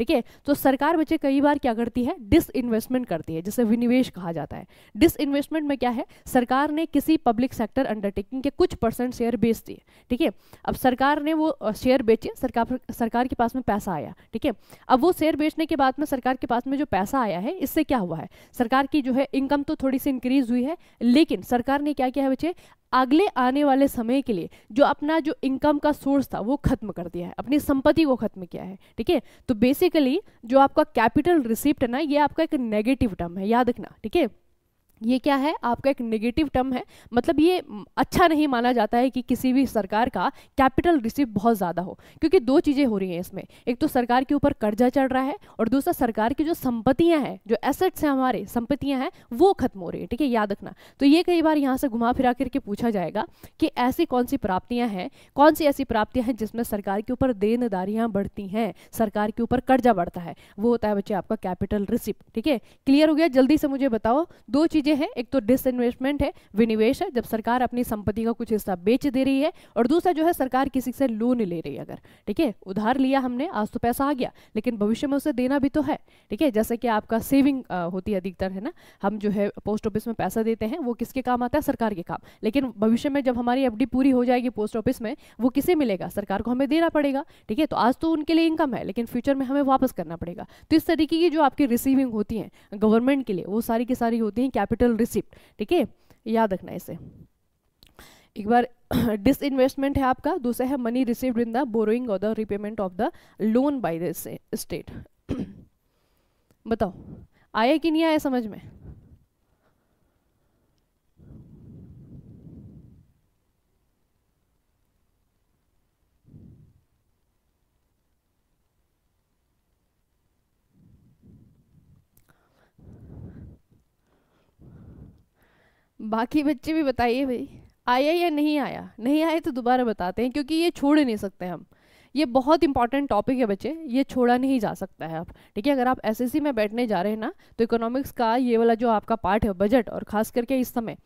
ठीक है तो सरकार बच्चे कई बार क्या करती है डिस इन्वेस्टमेंट करती है जिसे विनिवेश कहा जाता है डिस इन्वेस्टमेंट में क्या है सरकार ने किसी पब्लिक सेक्टर अंडरटेकिंग के कुछ परसेंट शेयर बेच बेच दिए ठीक है अब सरकार ने वो शेयर बेचे सरकार सरकार के पास में पैसा आया ठीक है अब वो शेयर बेचने के बाद में सरकार के पास में जो पैसा आया है इससे क्या हुआ है सरकार की जो है इनकम तो थोड़ी सी इंक्रीज हुई है लेकिन सरकार ने क्या किया है बच्चे अगले आने वाले समय के लिए जो अपना जो इनकम का सोर्स था वो खत्म कर दिया है अपनी संपत्ति को खत्म किया है ठीक है तो बेसिकली जो आपका कैपिटल रिसिप्ट है ना ये आपका एक नेगेटिव टर्म है याद रखना ठीक है ये क्या है आपका एक नेगेटिव टर्म है मतलब ये अच्छा नहीं माना जाता है कि किसी भी सरकार का कैपिटल रिसीव बहुत ज़्यादा हो क्योंकि दो चीज़ें हो रही हैं इसमें एक तो सरकार के ऊपर कर्जा चढ़ रहा है और दूसरा सरकार की जो संपत्तियां हैं जो एसेट्स हैं हमारे संपत्तियां हैं वो खत्म हो रही है ठीक है याद रखना तो ये कई बार यहाँ से घुमा फिरा करके पूछा जाएगा कि ऐसी कौन सी प्राप्तियाँ हैं कौन सी ऐसी प्राप्तियाँ हैं जिसमें सरकार के ऊपर देनदारियाँ बढ़ती हैं सरकार के ऊपर कर्जा बढ़ता है वो होता है बच्चे आपका कैपिटल रिसिप्ट ठीक है क्लियर हो गया जल्दी से मुझे बताओ दो चीज़ें चीज़ें हैं एक तो डिसइन्वेस्टमेंट है विनिवेश है जब सरकार अपनी संपत्ति का कुछ हिस्सा बेच दे रही है और दूसरा जो है सरकार किसी से लोन ले रही है अगर ठीक है उधार लिया हमने आज तो पैसा आ गया लेकिन भविष्य में उसे देना भी तो है ठीक है जैसे कि आपका सेविंग होती है अधिकतर है ना हम जो है पोस्ट ऑफिस में पैसा देते हैं वो किसके काम आता है सरकार के काम लेकिन भविष्य में जब हमारी एफ पूरी हो जाएगी पोस्ट ऑफिस में वो किसे मिलेगा सरकार को हमें देना पड़ेगा ठीक है तो आज तो उनके लिए इनकम है लेकिन फ्यूचर में हमें वापस करना पड़ेगा तो इस तरीके की जो आपकी रिसीविंग होती है गवर्नमेंट के लिए वो सारी की सारी होती है कैपिटल कैपिटल रिसिप्ट ठीक है याद रखना इसे एक बार डिस इन्वेस्टमेंट है आपका दूसरा है money received in the borrowing और the repayment of the loan by the state बताओ आया कि नहीं आया समझ में बाकी बच्चे भी बताइए भाई आया या नहीं आया नहीं आए तो दोबारा बताते हैं क्योंकि ये छोड़ नहीं सकते हम ये बहुत इंपॉर्टेंट टॉपिक है बच्चे ये छोड़ा नहीं जा सकता है आप ठीक है अगर आप एसएससी में बैठने जा रहे हैं ना तो इकोनॉमिक्स का ये वाला जो आपका पार्ट है बजट और खास करके इस समय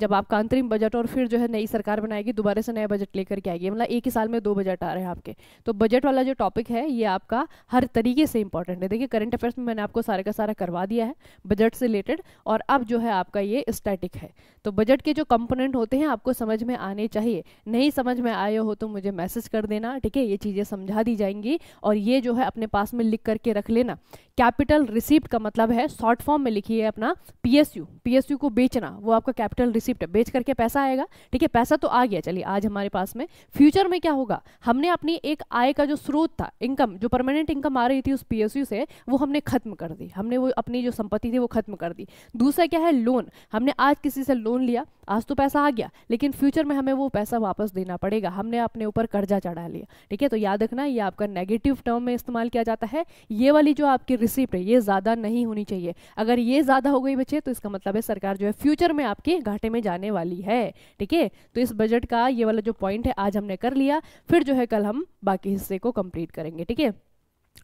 जब आपका अंतरिम बजट और फिर जो है नई सरकार बनाएगी दोबारा से नया बजट लेकर के आएगी मतलब एक ही साल में दो बजट आ रहे हैं आपके तो बजट वाला जो टॉपिक है ये आपका हर तरीके से इंपॉर्टेंट है देखिए करंट अफेयर्स में मैंने आपको सारे का सारा करवा दिया है बजट से रिलेटेड और अब जो है आपका ये स्टैटिक है तो बजट के जो कंपोनेंट होते हैं आपको समझ में आने चाहिए नहीं समझ में आए हो तो मुझे मैसेज कर देना ठीक है ये चीज़ें समझा दी जाएंगी और ये जो है अपने पास में लिख करके रख लेना कैपिटल रिसिप्ट का मतलब है शॉर्ट फॉर्म में लिखिए अपना पीएसयू पीएसयू को बेचना वो आपका कैपिटल रिसिप्ट बेच करके पैसा आएगा ठीक है पैसा तो आ गया चलिए आज हमारे पास में फ्यूचर में क्या होगा हमने अपनी एक आय का जो स्रोत था इनकम जो परमानेंट इनकम आ रही थी उस पीएसयू से वो हमने खत्म कर दी हमने वो अपनी जो संपत्ति थी वो खत्म कर दी दूसरा क्या है लोन हमने आज किसी से लोन लिया आज तो पैसा आ गया लेकिन फ्यूचर में हमें वो पैसा वापस देना पड़ेगा हमने अपने ऊपर कर्जा चढ़ा लिया ठीक है तो याद रखना ये आपका नेगेटिव टर्म में इस्तेमाल किया जाता है ये वाली जो आपकी रिसिप्ट है ये ज़्यादा नहीं होनी चाहिए अगर ये ज़्यादा हो गई बच्चे तो इसका मतलब है सरकार जो है फ्यूचर में आपके घाटे में जाने वाली है ठीक है तो इस बजट का ये वाला जो पॉइंट है आज हमने कर लिया फिर जो है कल हम बाकी हिस्से को कंप्लीट करेंगे ठीक है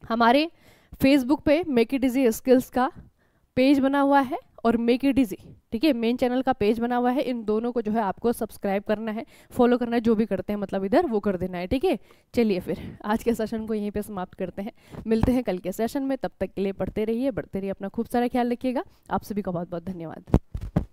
हमारे फेसबुक पे मेक इट इजी स्किल्स का पेज बना हुआ है और मेक इट इजी ठीक है मेन चैनल का पेज बना हुआ है इन दोनों को जो है आपको सब्सक्राइब करना है फॉलो करना है जो भी करते हैं मतलब इधर वो कर देना है ठीक है चलिए फिर आज के सेशन को यहीं पे समाप्त करते हैं मिलते हैं कल के सेशन में तब तक के लिए पढ़ते रहिए बढ़ते रहिए अपना खूब सारा ख्याल रखिएगा आप सभी का बहुत बहुत धन्यवाद